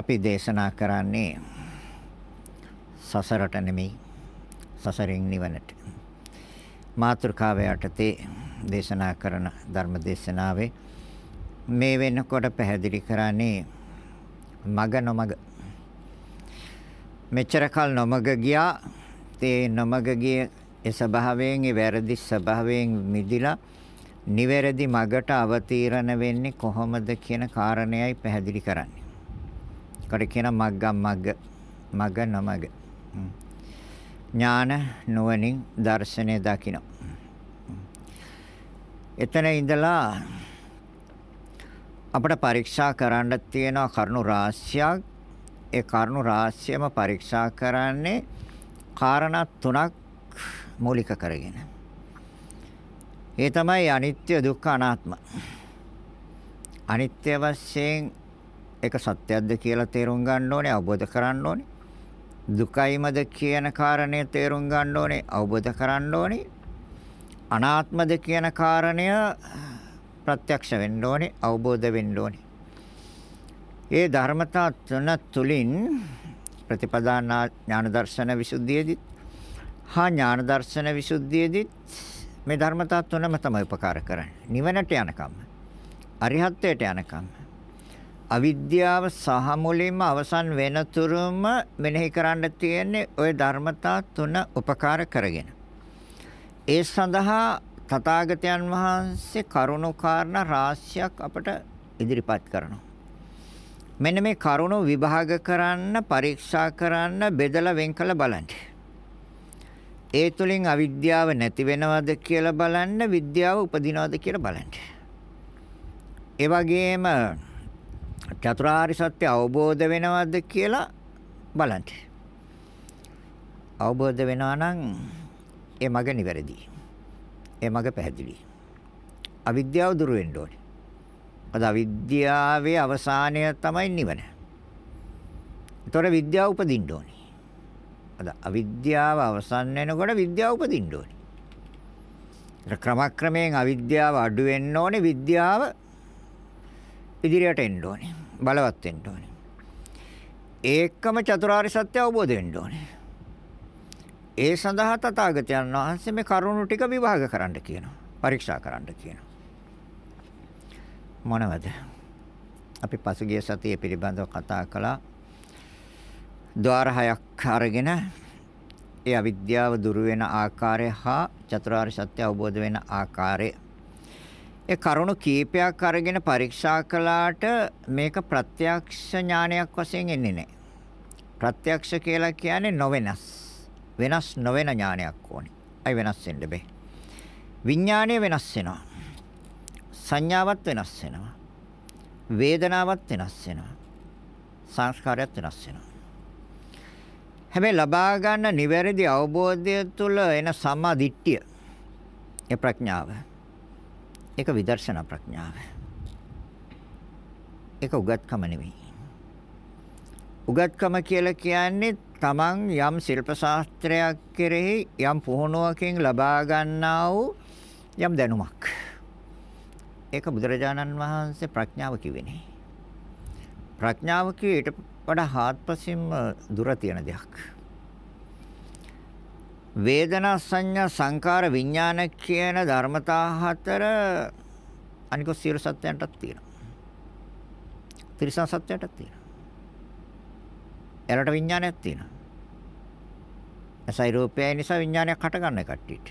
අපි දේශනා කරන්නේ සසරට නෙමෙයි සසරින් නිවනට. මාතෘකාව යටතේ දේශනා කරන ධර්ම දේශනාවේ මේ වෙනකොට පැහැදිලි කරන්නේ මග නොමග. මෙච්චර කල් නොමග ගියා තේ නොමග ගිය ඒ ස්වභාවයෙන් ඒ වැරදි ස්වභාවයෙන් මිදිලා නිවැරදි මගට අවතීරණ වෙන්නේ කොහොමද කියන කාරණයයි පැහැදිලි කරන්නේ. ඒකට කියනවා මග්ගම් මග්ග. මග නොමග. ඥාන නුවණින් දර්ශනය දකින්න. එතන ඉඳලා අපිට පරීක්ෂා කරන්න තියෙන කරුණු රාශියක් ඒ කරුණු රාශියම පරීක්ෂා කරන්නේ කාරණා තුනක් මූලික කරගෙන. ඒ තමයි අනිත්‍ය දුක්ඛ අනාත්ම. අනිත්‍ය වශයෙන් එක සත්‍යයක්ද කියලා තේරුම් ගන්න ඕනේ අවබෝධ කරන්න ඕනේ. දුකයිමද කියන කාරණය තේරුම් ගන්න ඕනේ අවබෝධ කරන්න ඕනේ. අනාත්මද කියන කාරණය ප්‍රත්‍යක්ෂ වෙන්න ඕනේ අවබෝධ වෙන්න ඕනේ. ඒ ධර්මතා තුන තුලින් ප්‍රතිපදා ඥාන දර්ශන විසුද්ධියේදී හා ඥාන දර්ශන විසුද්ධියේදී මේ ධර්මතා තුනම තමයි උපකාර කරන්නේ. නිවනට යනකම්. අරිහත්ත්වයට යනකම්. අවිද්‍යාව සහ මුලින්ම අවසන් වෙනතුරුම මෙනෙහි කරන්න තියෙන්නේ ওই ධර්මතා තුන උපකාර කරගෙන. ඒ සඳහා තථාගතයන් වහන්සේ කරුණෝකාරණ රාශියක් අපට ඉදිරිපත් කරනවා. මෙන්න මේ කරුණෝ විභාග කරන්න, පරීක්ෂා කරන්න, බෙදලා වෙන් කළ බලන්න. ඒ තුලින් අවිද්‍යාව නැති වෙනවද කියලා බලන්න, විද්‍යාව උපදිනවද කියලා බලන්න. ඒ වගේම චතුරාර්ය සත්‍ය අවබෝධ වෙනවද කියලා බලන්න. අවබෝධ වෙනවා නම් ඒ මග නිවැරදි. ඒ මග පැහැදිලි. අවිද්‍යාව දුරු වෙන්න ඕනේ. අද අවිද්‍යාවේ අවසානය තමයි නිවන. ඒතොර විද්‍යාව උපදින්න ඕනේ. අද අවිද්‍යාව අවසන් වෙනකොට විද්‍යාව උපදින්න ඕනේ. ක්‍රමක්‍රමයෙන් අවිද්‍යාව අඩු වෙන්න ඕනේ විද්‍යාව ඉදිරියට එන්න ඕනේ. බලවත් වෙන්න ඕනේ. ඒකම චතුරාර්ය සත්‍ය අවබෝධ වෙන්න ඕනේ. ඒ සඳහා තථාගතයන් වහන්සේ මේ කරුණු ටික විභාග කරන්න කියනවා. පරීක්ෂා කරන්න කියනවා. මොනවද? අපි පසුගිය සතියේ පිළිබඳව කතා කළා. ద్వාර හයක් අරගෙන ඒ අවිද්‍යාව දුරු වෙන ආකාරය හා චතුරාර්ය සත්‍ය අවබෝධ වෙන ආකාරය ඒ කරුණු කීපයක් අරගෙන පරීක්ෂා කළාට මේක ප්‍රත්‍යක්ෂ ඥානයක් වශයෙන් එන්නේ නැහැ. ප්‍රත්‍යක්ෂ කියලා කියන්නේ නොවෙනස්. වෙනස් නොවන ඥානයක් ඕනේ. අයි වෙනස් වෙන්න බෑ. විඥාණය වෙනස් වෙනවා. සංඥාවත් වෙනස් වෙනවා. වේදනාවත් වෙනස් වෙනවා. සංස්කාරයත් වෙනස් වෙනවා. හැබැයි ලබා ගන්න නිවැරදි අවබෝධය තුළ එන සම්මා දිට්ඨිය ඒ ප්‍රඥාව ඒක විදර්ශනා ප්‍රඥාව. ඒක උගත්කම නෙවෙයි. උගත්කම කියලා කියන්නේ තමන් යම් ශිල්ප ශාස්ත්‍රයක් කෙරෙහි යම් පුහුණුවකින් ලබා ගන්නා වූ යම් දැනුමක්. ඒක බුදුරජාණන් වහන්සේ ප්‍රඥාව කිව්වේනේ. ප්‍රඥාව කිය ඊට වඩා හාත්පසින්ම දුර තියෙන දෙයක්. වේදනා සංඥා සංකාර විඥාන කියන ධර්මතා හතර අනික සියලු සත්‍යයන්ටත් තියෙනවා. ත්‍රිසං සත්‍යයටත් තියෙනවා. එරට විඥානයක් තියෙනවා. ඇසයි රූපයයි නිසා විඥානයක් හටගන්න කට්ටියට.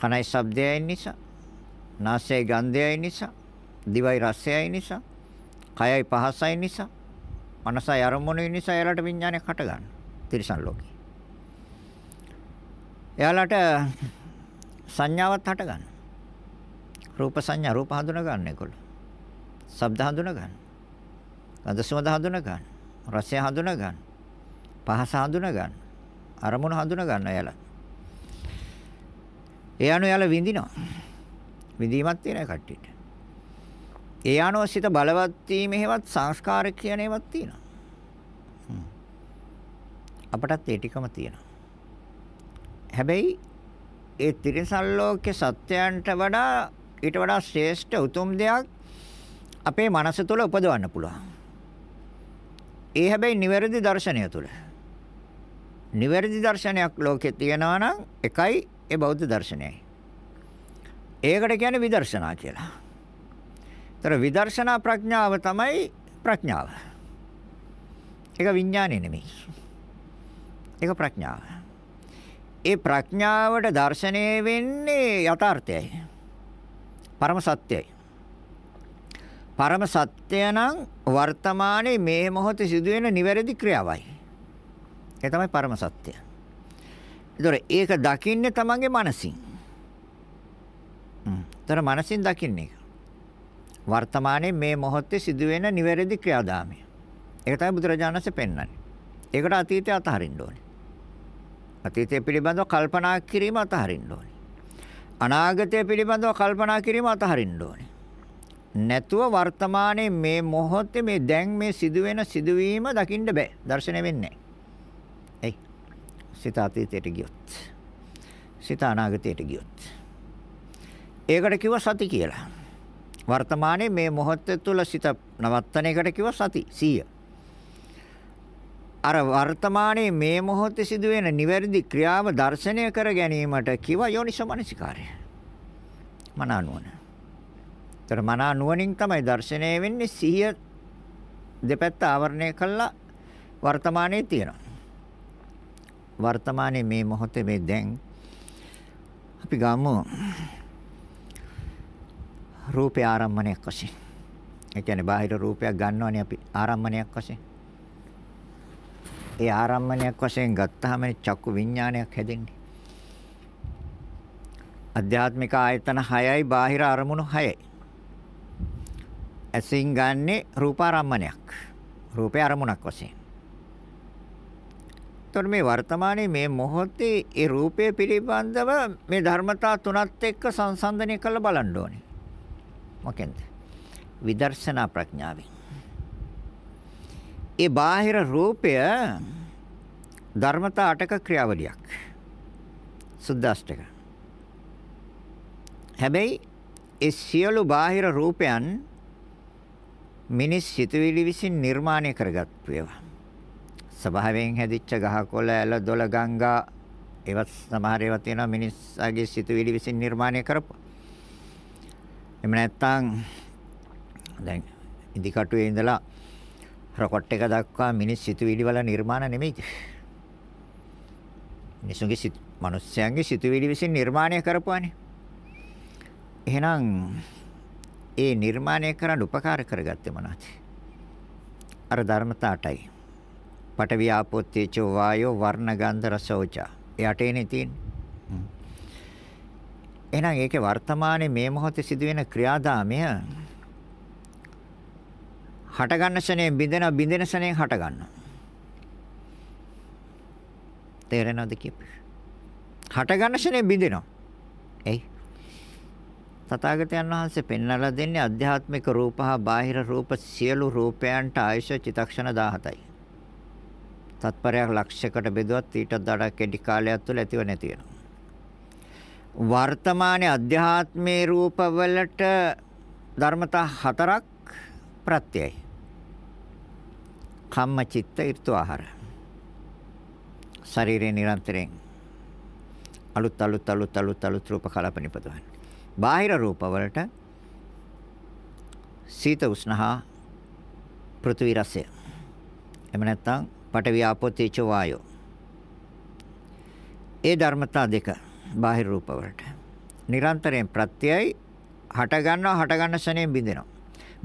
කනයි ශබ්දයයි නිසා, නාසයයි ගන්ධයයි නිසා, දිවයි රසයයි නිසා, කයයි පහසයි නිසා, මනසයි අරමුණුයි නිසා එරට විඥානයක් හටගන්න. ත්‍රිසං ලෝකේ එයාලට සංඥාවක් හට ගන්න. රූප සංඥා රූප හඳුනා ගන්න ඒගොල්ලෝ. ශබ්ද හඳුනා ගන්න. ගඳ සුවඳ හඳුනා ගන්න. රසය හඳුනා ගන්න. පහස හඳුනා ගන්න. අරමුණ හඳුනා ගන්න එයාලා. ඒ අනුව එයාලා විඳිනවා. විඳීමක් තියෙන කට්ටියට. ඒ අනුව සිත බලවත් වීම හේවත් සංස්කාර කියන ඒවාත් තියෙනවා. අපටත් ඒ ටිකම තියෙනවා. හැබැයි ඒ තිරිසන් ලෝකේ සත්‍යයන්ට වඩා ඊට වඩා ශ්‍රේෂ්ඨ උතුම් දෙයක් අපේ මනස තුළ උපදවන්න පුළුවන්. ඒ හැබැයි නිවැරදි දර්ශනය තුළ. නිවැරදි දර්ශනයක් ලෝකේ තියෙනවා නම් එකයි ඒ බෞද්ධ දර්ශනයයි. ඒකට කියන්නේ විදර්ශනා කියලා. ඒතර විදර්ශනා ප්‍රඥාව තමයි ප්‍රඥාව. ඒක විඥානෙ නෙමෙයි. ඒක ප්‍රඥාව. ඒ ප්‍රඥාවට දර්ශනය වෙන්නේ යථාර්ථයයි. පරම සත්‍යයි. පරම සත්‍ය නම් වර්තමානයේ මේ මොහොතේ සිදුවෙන නිවැරදි ක්‍රියාවයි. ඒ තමයි පරම සත්‍ය. ඒතොර ඒක දකින්නේ තමන්ගේ මනසින්. තර මනසින් දකින්නේ. වර්තමානයේ මේ මොහොතේ සිදුවෙන නිවැරදි ක්‍රියාදාමය. ඒක තමයි බුදුරජාණන්සේ පෙන්වන්නේ. ඒකට අතීතය අතහරින්න ඕනේ. අතීතය පිළිබඳව කල්පනා කිරීම අතහරින්න ඕනේ. අනාගතය පිළිබඳව කල්පනා කිරීම අතහරින්න ඕනේ. නැතුව වර්තමානයේ මේ මොහොතේ මේ දැන් මේ සිදුවෙන සිදුවීම දකින්න බෑ. දැర్శණය වෙන්නේ නැහැ. එයි. සිත අතීතයට ගියොත්. සිත අනාගතයට ගියොත්. ඒකට කිව්ව සති කියලා. වර්තමානයේ මේ මොහොත තුළ සිත නවත්තන එකට කිව්ව සති 100. අර වර්තමානයේ මේ මොහොතේ සිදුවෙන නිවැරදි ක්‍රියාව දර්ශනය කර ගැනීමට කිව යෝනිසමනසිකාරය. මන නුවණ. ඒතර මන නුවණින් තමයි දර්ශනය වෙන්නේ සිහිය දෙපැත්ත ආවරණය කළා වර්තමානයේ තියෙනවා. වර්තමානයේ මේ මොහොතේ මේ දැන් අපි ගමු රූපේ ආරම්මණයක් වශයෙන්. ඒ කියන්නේ බාහිර රූපයක් ගන්නවනේ අපි ආරම්මණයක් වශයෙන්. ඒ ආරම්මණයක් වශයෙන් ගත්තාම චක්කු විඥානයක් හැදෙන්නේ. අධ්‍යාත්මික ආයතන 6යි බාහිර අරමුණු 6යි. ඇසින් ගන්නෙ රූපාරම්මණයක්. රූපේ අරමුණක් වශයෙන්. එතකොට මේ වර්තමානයේ මේ මොහොතේ ඒ රූපය පිළිබඳව මේ ධර්මතා තුනත් එක්ක සංසන්දනය කරලා බලන්න ඕනේ. මොකෙන්ද? විදර්ශනා ප්‍රඥාවෙන්. ඒ බාහිර රූපය ධර්මතා අටක ක්‍රියාවලියක්. සුද්දාෂ්ටක. හැබැයි ඒ සියලු බාහිර රූපයන් මිනිස් සිතුවිලි විසින් නිර්මාණය කරගත් ඒවා. ස්වභාවයෙන් හැදිච්ච ගහකොළ, ඇල, දොළ, ගංගා ඒවත් සමහර ඒවා තියෙනවා මිනිස්සාගේ සිතුවිලි විසින් නිර්මාණය කරපු. එමු නැත්තම් දැන් ඉදිකටුවේ ඉඳලා රොකට් එක දක්වා මිනිස් සිතුවිලි වල නිර්මාණ නෙමෙයි. මිනිසුන්ගේ සිත් මිනිස්යන්ගේ සිතුවිලි විසින් නිර්මාණය කරපුවානේ. එහෙනම් ඒ නිර්මාණය කරන්න උපකාර කරගත්තේ මොනවද? අර ධර්මතාවටයි. පඨවි ආපෝ තේජෝ වායෝ වර්ණ ගන්ධ රස ඕජා. එයාට එනේ තියෙන්නේ. එහෙනම් ඒකේ වර්තමානයේ මේ මොහොතේ සිදුවෙන ක්‍රියාදාමය හට ගන්න ශනේ බිඳෙනවා බිඳෙන ශනේ හට ගන්නවා. තේරෙනවද කියපේ? හට ගන්න ශනේ බිඳෙනවා. එයි. තථාගතයන් වහන්සේ පෙන්වලා දෙන්නේ අධ්‍යාත්මික රූප හා බාහිර රූප සියලු රූපයන්ට ආයශ චිතක්ෂණ 17යි. තත්පරයක් ලක්ෂයකට බෙදුවත් ඊට වඩා කෙටි කාලයක් තුළ ඇතිව නැති වෙනවා. වර්තමානයේ අධ්‍යාත්මේ රූපවලට ධර්මතා හතරක් ප්‍රත්‍යයයි. කම්ම චිත්ත ඍතු ආහාර. ශරීරේ නිරන්තරයෙන් අලුත් අලුත් අලුත් අලුත් අලුත් රූප කලාප නිපදවන. බාහිර රූපවලට සීත උෂ්ණහා පෘථිවි රසය. එහෙම නැත්නම් පඨවි ආපෝ තේජෝ වායෝ. ඒ ධර්මතා දෙක බාහිර රූපවලට නිරන්තරයෙන් ප්‍රත්‍යයයි හට ගන්නවා හට ගන්න ශනේන් බිඳිනවා.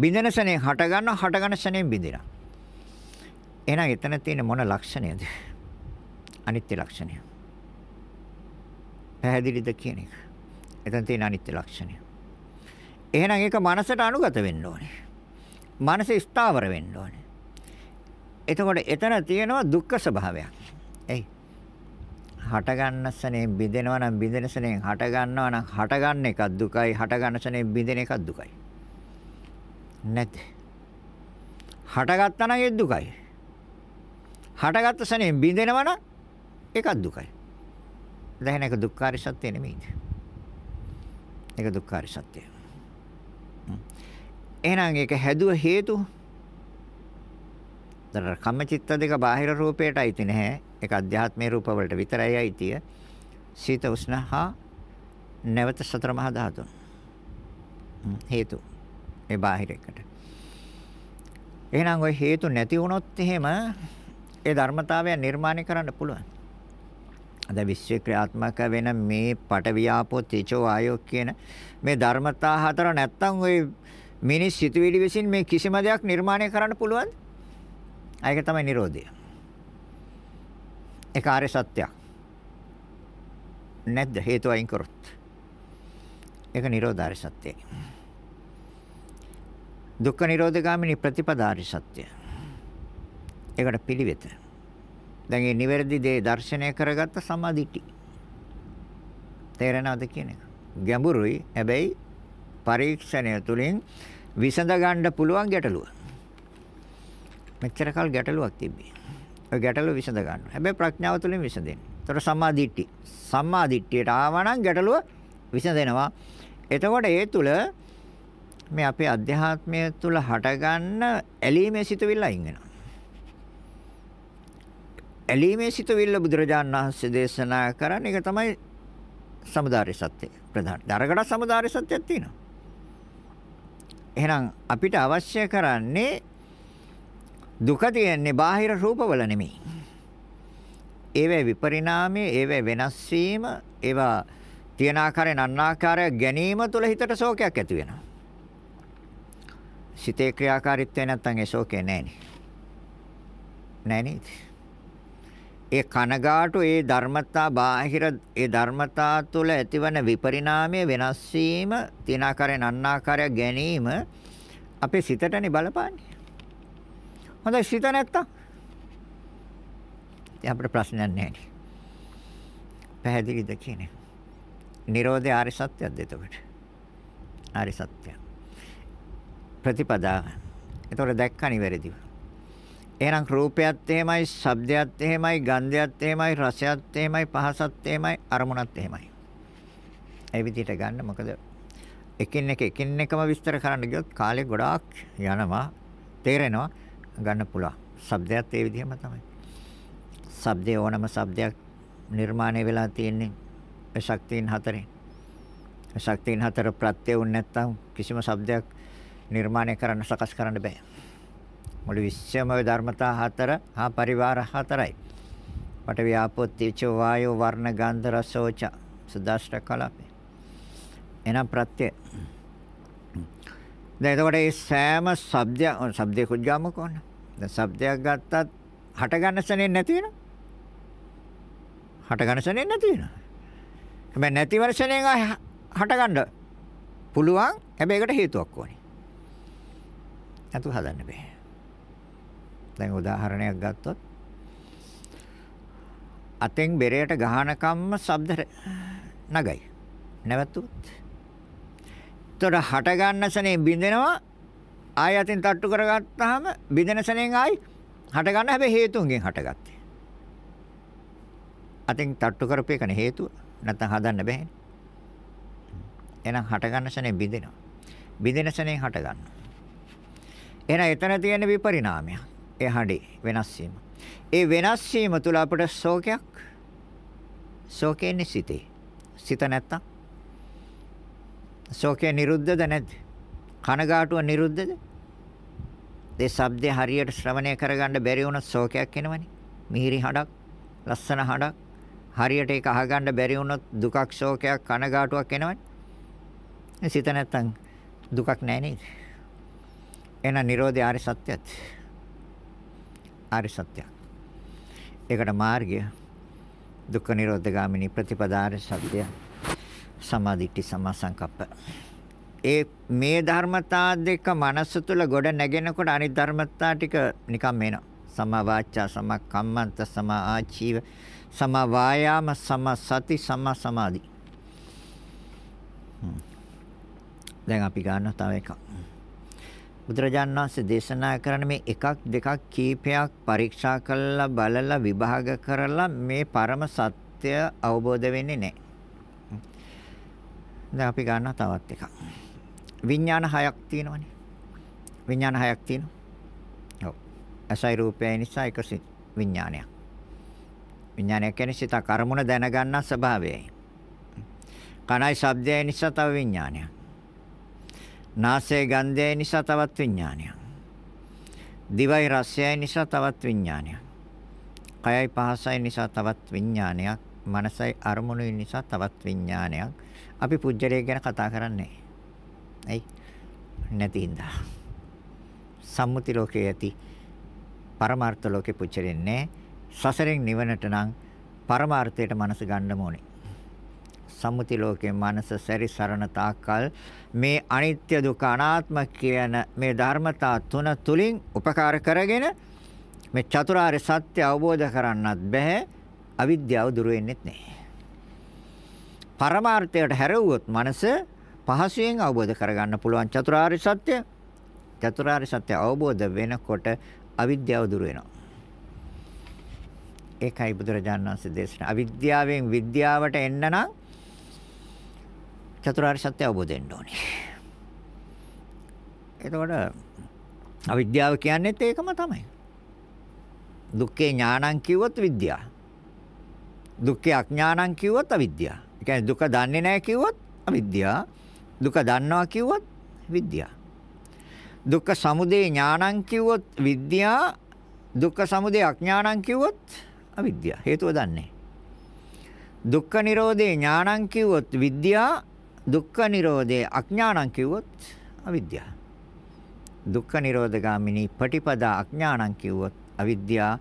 බිඳින ශනේන් හට ගන්නවා හට ගන්න ශනේන් බිඳිනවා. එහෙනම් එතන තියෙන මොන ලක්ෂණයද? අනිත්‍ය ලක්ෂණය. පැහැදිලිද කියන එක. එතන තියෙන අනිත්‍ය ලක්ෂණය. එහෙනම් ඒක මනසට අනුගත වෙන්න ඕනේ. මනස ස්ථාවර වෙන්න ඕනේ. එතකොට එතන තියෙනවා දුක්ඛ ස්වභාවයක්. එයි. හට ගන්නසනේ බිඳෙනවා නම් බිඳෙනසනේ හට ගන්නවා නම් හට ගන්න එකක් දුකයි හට ගන්නසනේ බිඳෙන එකක් දුකයි. නැත්. හටගත්තා නම් ඒ දුකයි. හටගත්ත සෙනෙන් බිඳෙනවා නම් ඒකත් දුකයි. දැන් ඒක දුක්ඛාරි සත්‍ය නෙමෙයිද? ඒක දුක්ඛාරි සත්‍යය. එහෙනම් ඒක හැදුව හේතු දර කම්මචිත්ත දෙක බාහිර රූපයට අයිති නැහැ. ඒක අධ්‍යාත්මේ රූප වලට විතරයි අයිතිය. සීත උෂ්ණ හා නැවත සතර මහා ධාතුන්. හේතු ඒ බාහිර එකට. එහෙනම් ওই හේතු නැති වුණොත් එහෙම ඒ ධර්මතාවය නිර්මාණය කරන්න පුළුවන්. අද විශ්ව ක්‍රියාත්මක වෙන මේ පටවියාපෝ තේජෝ ආයෝ කියන මේ ධර්මතා හතර නැත්තම් ওই මිනිස් සිතුවිලි විසින් මේ කිසිම දෙයක් නිර්මාණය කරන්න පුළුවන්ද? ඒක තමයි Nirodha. ඒක ආර්ය සත්‍යයක්. නැද්ද හේතු අයින් කරොත්? ඒක Nirodha සත්‍යයි. දුක්ඛ Nirodha ගාමිනී ප්‍රතිපදාරි සත්‍යයි. ඒකට පිළිවෙත. දැන් මේ නිවැරදි දේ දර්ශනය කරගත්ත සමාධිටි. තේරෙනවද කියන එක? ගැඹුරුයි. හැබැයි පරීක්ෂණය තුළින් විසඳ ගන්න පුළුවන් ගැටලුව. මෙච්චර කල් ගැටලුවක් තිබ්බේ. ඔය ගැටලුව විසඳ ගන්න. හැබැයි ප්‍රඥාව තුළින් විසඳෙන්නේ. ඒතර සමාධිටි. සමාධිට්ඨියට ආවනම් ගැටලුව විසඳෙනවා. එතකොට ඒ තුළ මේ අපේ අධ්‍යාත්මය තුළ හටගන්න ඇලීමේ සිතුවිල්ල අයින් වෙනවා. ඇලීමේ සිතුවිල්ල බුදුරජාණන් වහන්සේ දේශනා කරන එක තමයි සමුදාරි සත්‍ය ප්‍රධාන. දරකට සමුදාරි සත්‍යයක් තියෙනවා. එහෙනම් අපිට අවශ්‍ය කරන්නේ දුක තියන්නේ බාහිර රූපවල නෙමෙයි. ඒවේ විපරිණාමය, ඒවේ වෙනස් වීම, ඒවා තියන ආකාරයෙන් අන්නාකාරය ගැනීම තුළ හිතට ශෝකයක් ඇති වෙනවා. සිතේ ක්‍රියාකාරීත්වය නැත්තම් ඒ ශෝකේ නැහැ නේ. නැහැ නේද? ඒ කනගාටු ඒ ධර්මතා බාහිර ඒ ධර්මතා තුළ ඇතිවන විපරිණාමය වෙනස් වීම තිනාකාරයෙන් අන්නාකාරය ගැනීම අපේ සිතටනේ බලපාන්නේ. හොඳයි සිත නැත්තම් ඉතින් අපිට ප්‍රශ්නයක් නැහැ නේ. පැහැදිලිද කියන්නේ? Nirodha Arya Satyad එතකොට. Arya Satya. ප්‍රතිපදාව. එතකොට දැක්කනි වැරදිව. එහෙනම් රූපයත් එහෙමයි, ශබ්දයත් එහෙමයි, ගන්ධයත් එහෙමයි, රසයත් එහෙමයි, පහසත් එහෙමයි, අරමුණත් එහෙමයි. ඒ විදිහට ගන්න මොකද එකින් එක එකින් එකම විස්තර කරන්න ගියොත් කාලේ ගොඩාක් යනවා, තේරෙනවා ගන්න පුළුවන්. ශබ්දයත් ඒ විදිහම තමයි. ශබ්දේ ඕනම ශබ්දයක් නිර්මාණය වෙලා තියෙන්නේ ශක්තියින් හතරෙන්. ශක්තියින් හතර ප්‍රත්‍ය වුනේ නැත්නම් කිසිම ශබ්දයක් නිර්මාණය කරන්න සකස් කරන්න බෑ. මුළු විශ්වම ධර්මතා හතර හා පරිවාර හතරයි. පඨවි ආපෝ තේජෝ වායෝ වර්ණ ගන්ධ රස ඕච සුදාෂ්ට කලාපේ. එනම් ප්‍රත්‍ය. දැන් එතකොට මේ සෑම શબ્දය શબ્දයක් ගාමක ඕන. දැන් શબ્දයක් ගත්තත් හට ගන්න සනේ නැති වෙනවා. හට ගන්න සනේ නැති වෙනවා. හැබැයි නැති වර්ෂණයෙන් හට ගන්න පුළුවන්. හැබැයි ඒකට හේතුවක් ඕනේ. නැතුව හදන්න බෑ. දැන් උදාහරණයක් ගත්තොත් අතෙන් බෙරයට ගහනකම්ම ශබ්ද නගයි. නැවතුත්. ඒතර හට ගන්න සනේ බින්දෙනවා ආය අතෙන් තට්ටු කරගත්තාම බින්දෙන සනෙන් ආයි හට ගන්න හැබැයි හේතුන්ගෙන් හටගත්තේ. අතෙන් තට්ටු කරපේකන හේතුව නැත්නම් හදන්න බැහැ. එහෙනම් හට ගන්න සනේ බින්දෙනවා. බින්දෙන සනේ හට ගන්නවා. එහෙනම් එතන තියෙන විපරිණාමයක්. ඒ හඬේ වෙනස් වීම. ඒ වෙනස් වීම තුල අපට ශෝකයක් ශෝකෙන්නේ සිතේ. සිත නැත්තම් ශෝකය නිරුද්ධද නැද්ද? කනගාටුව නිරුද්ධද? ඒ ශබ්දය හරියට ශ්‍රවණය කරගන්න බැරි වුණොත් ශෝකයක් එනවනේ. මිහිරි හඬක්, ලස්සන හඬක් හරියට ඒක අහගන්න බැරි වුණොත් දුකක්, ශෝකයක්, කනගාටුවක් එනවනේ. සිත නැත්තම් දුකක් නැහැ නේද? එහෙනම් Nirodha Arya Satyat ආර්ය සත්‍යයක්. ඒකට මාර්ගය දුක්ඛ නිරෝධ ගාමිනී ප්‍රතිපදාර සත්‍ය සමාධිටි සමාසංකප්ප ඒ මේ ධර්මතා දෙක මනස තුල ගොඩ නැගෙනකොට අනිත් ධර්මතා ටික නිකම් එනවා සමා වාචා සමා කම්මන්ත සමා ආචීව සමා වායාම සමා සති සමා සමාධි දැන් අපි ගන්න තව එකක් බුදුරජාණන් වහන්සේ දේශනා කරන මේ එකක් දෙකක් කීපයක් පරීක්ෂා කළා බලලා විභාග කරලා මේ පරම සත්‍ය අවබෝධ වෙන්නේ නැහැ. දැන් අපි ගන්න තවත් එකක්. විඥාන හයක් තියෙනවනේ. විඥාන හයක් තියෙනවා. ඔව්. අසයි රූපය නිසා එක විඥානයක්. විඥානය කියන්නේ සිත කර්මුණ දැනගන්නා ස්වභාවයයි. කනයි ශබ්දය නිසා තව විඥානයක්. නාසයේ ගන්ධය නිසා තවත් විඥානයක්. දිවයි රසයයි නිසා තවත් විඥානයක්. කයයි පහසයි නිසා තවත් විඥානයක්. මනසයි අරමුණුයි නිසා තවත් විඥානයක්. අපි පුජ්‍යලය ගැන කතා කරන්නේ. ඇයි? නැති හින්දා. සම්මුති ලෝකයේ ඇති පරමාර්ථ ලෝකේ පුජ්‍යලෙන්නේ සසරෙන් නිවනට නම් පරමාර්ථයට මනස ගන්න ඕනේ. සම්මුති ලෝකයේ මනස සැරිසරන තාක්කල් මේ අනිත්‍ය දුක අනාත්ම කියන මේ ධර්මතා තුන තුලින් උපකාර කරගෙන මේ චතුරාර්ය සත්‍ය අවබෝධ කරන්නත් බෑ අවිද්‍යාව දුර වෙන්නෙත් නැහැ. පරමාර්ථයට හැරෙව්වොත් මනස පහසුවෙන් අවබෝධ කරගන්න පුළුවන් චතුරාර්ය සත්‍ය. චතුරාර්ය සත්‍ය අවබෝධ වෙනකොට අවිද්‍යාව දුර වෙනවා. ඒකයි බුදුරජාණන් වහන්සේ දේශනා. අවිද්‍යාවෙන් විද්‍යාවට එන්න නම් චතුරාර්ය සත්‍ය අවබෝධ වෙන්න ඕනේ. එතකොට අවිද්‍යාව කියන්නේත් ඒකම තමයි. දුක්ඛේ ඥානං කිව්වොත් විද්‍යාව. දුක්ඛේ අඥානං කිව්වොත් අවිද්‍යාව. ඒ කියන්නේ දුක දන්නේ නැහැ කිව්වොත් අවිද්‍යාව. දුක දන්නවා කිව්වොත් විද්‍යාව. දුක්ඛ සමුදය ඥානං කිව්වොත් විද්‍යාව. දුක්ඛ සමුදය අඥානං කිව්වොත් අවිද්‍යාව. හේතුව දන්නේ. දුක්ඛ නිරෝධේ ඥානං කිව්වොත් විද්‍යාව දුක්ඛ නිරෝධේ අඥානං කිව්වොත් අවිද්‍යාව. දුක්ඛ නිරෝධගාමිනී පටිපදා අඥානං කිව්වොත් අවිද්‍යාව.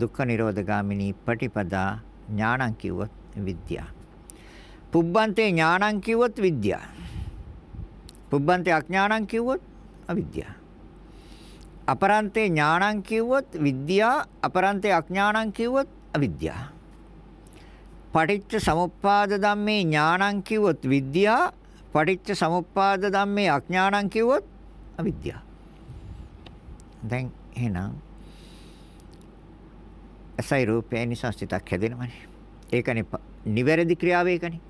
දුක්ඛ නිරෝධගාමිනී පටිපදා ඥානං කිව්වොත් විද්‍යාව. පුබ්බන්තේ ඥානං කිව්වොත් විද්‍යාව. පුබ්බන්තේ අඥානං කිව්වොත් අවිද්‍යාව. අපරන්තේ ඥානං කිව්වොත් විද්‍යාව අපරන්තේ අඥානං කිව්වොත් අවිද්‍යාව. පටිච්ච සමුප්පාද ධම්මේ ඥානං කිව්වොත් විද්‍යා පටිච්ච සමුප්පාද ධම්මේ අඥානං කිව්වොත් අවිද්‍යා. දැන් එහෙනම් අසයි රූපේ නිසස්සිතක් හැදෙනවනේ. ඒකනේ නිවැරදි ක්‍රියාව ඒකනේ.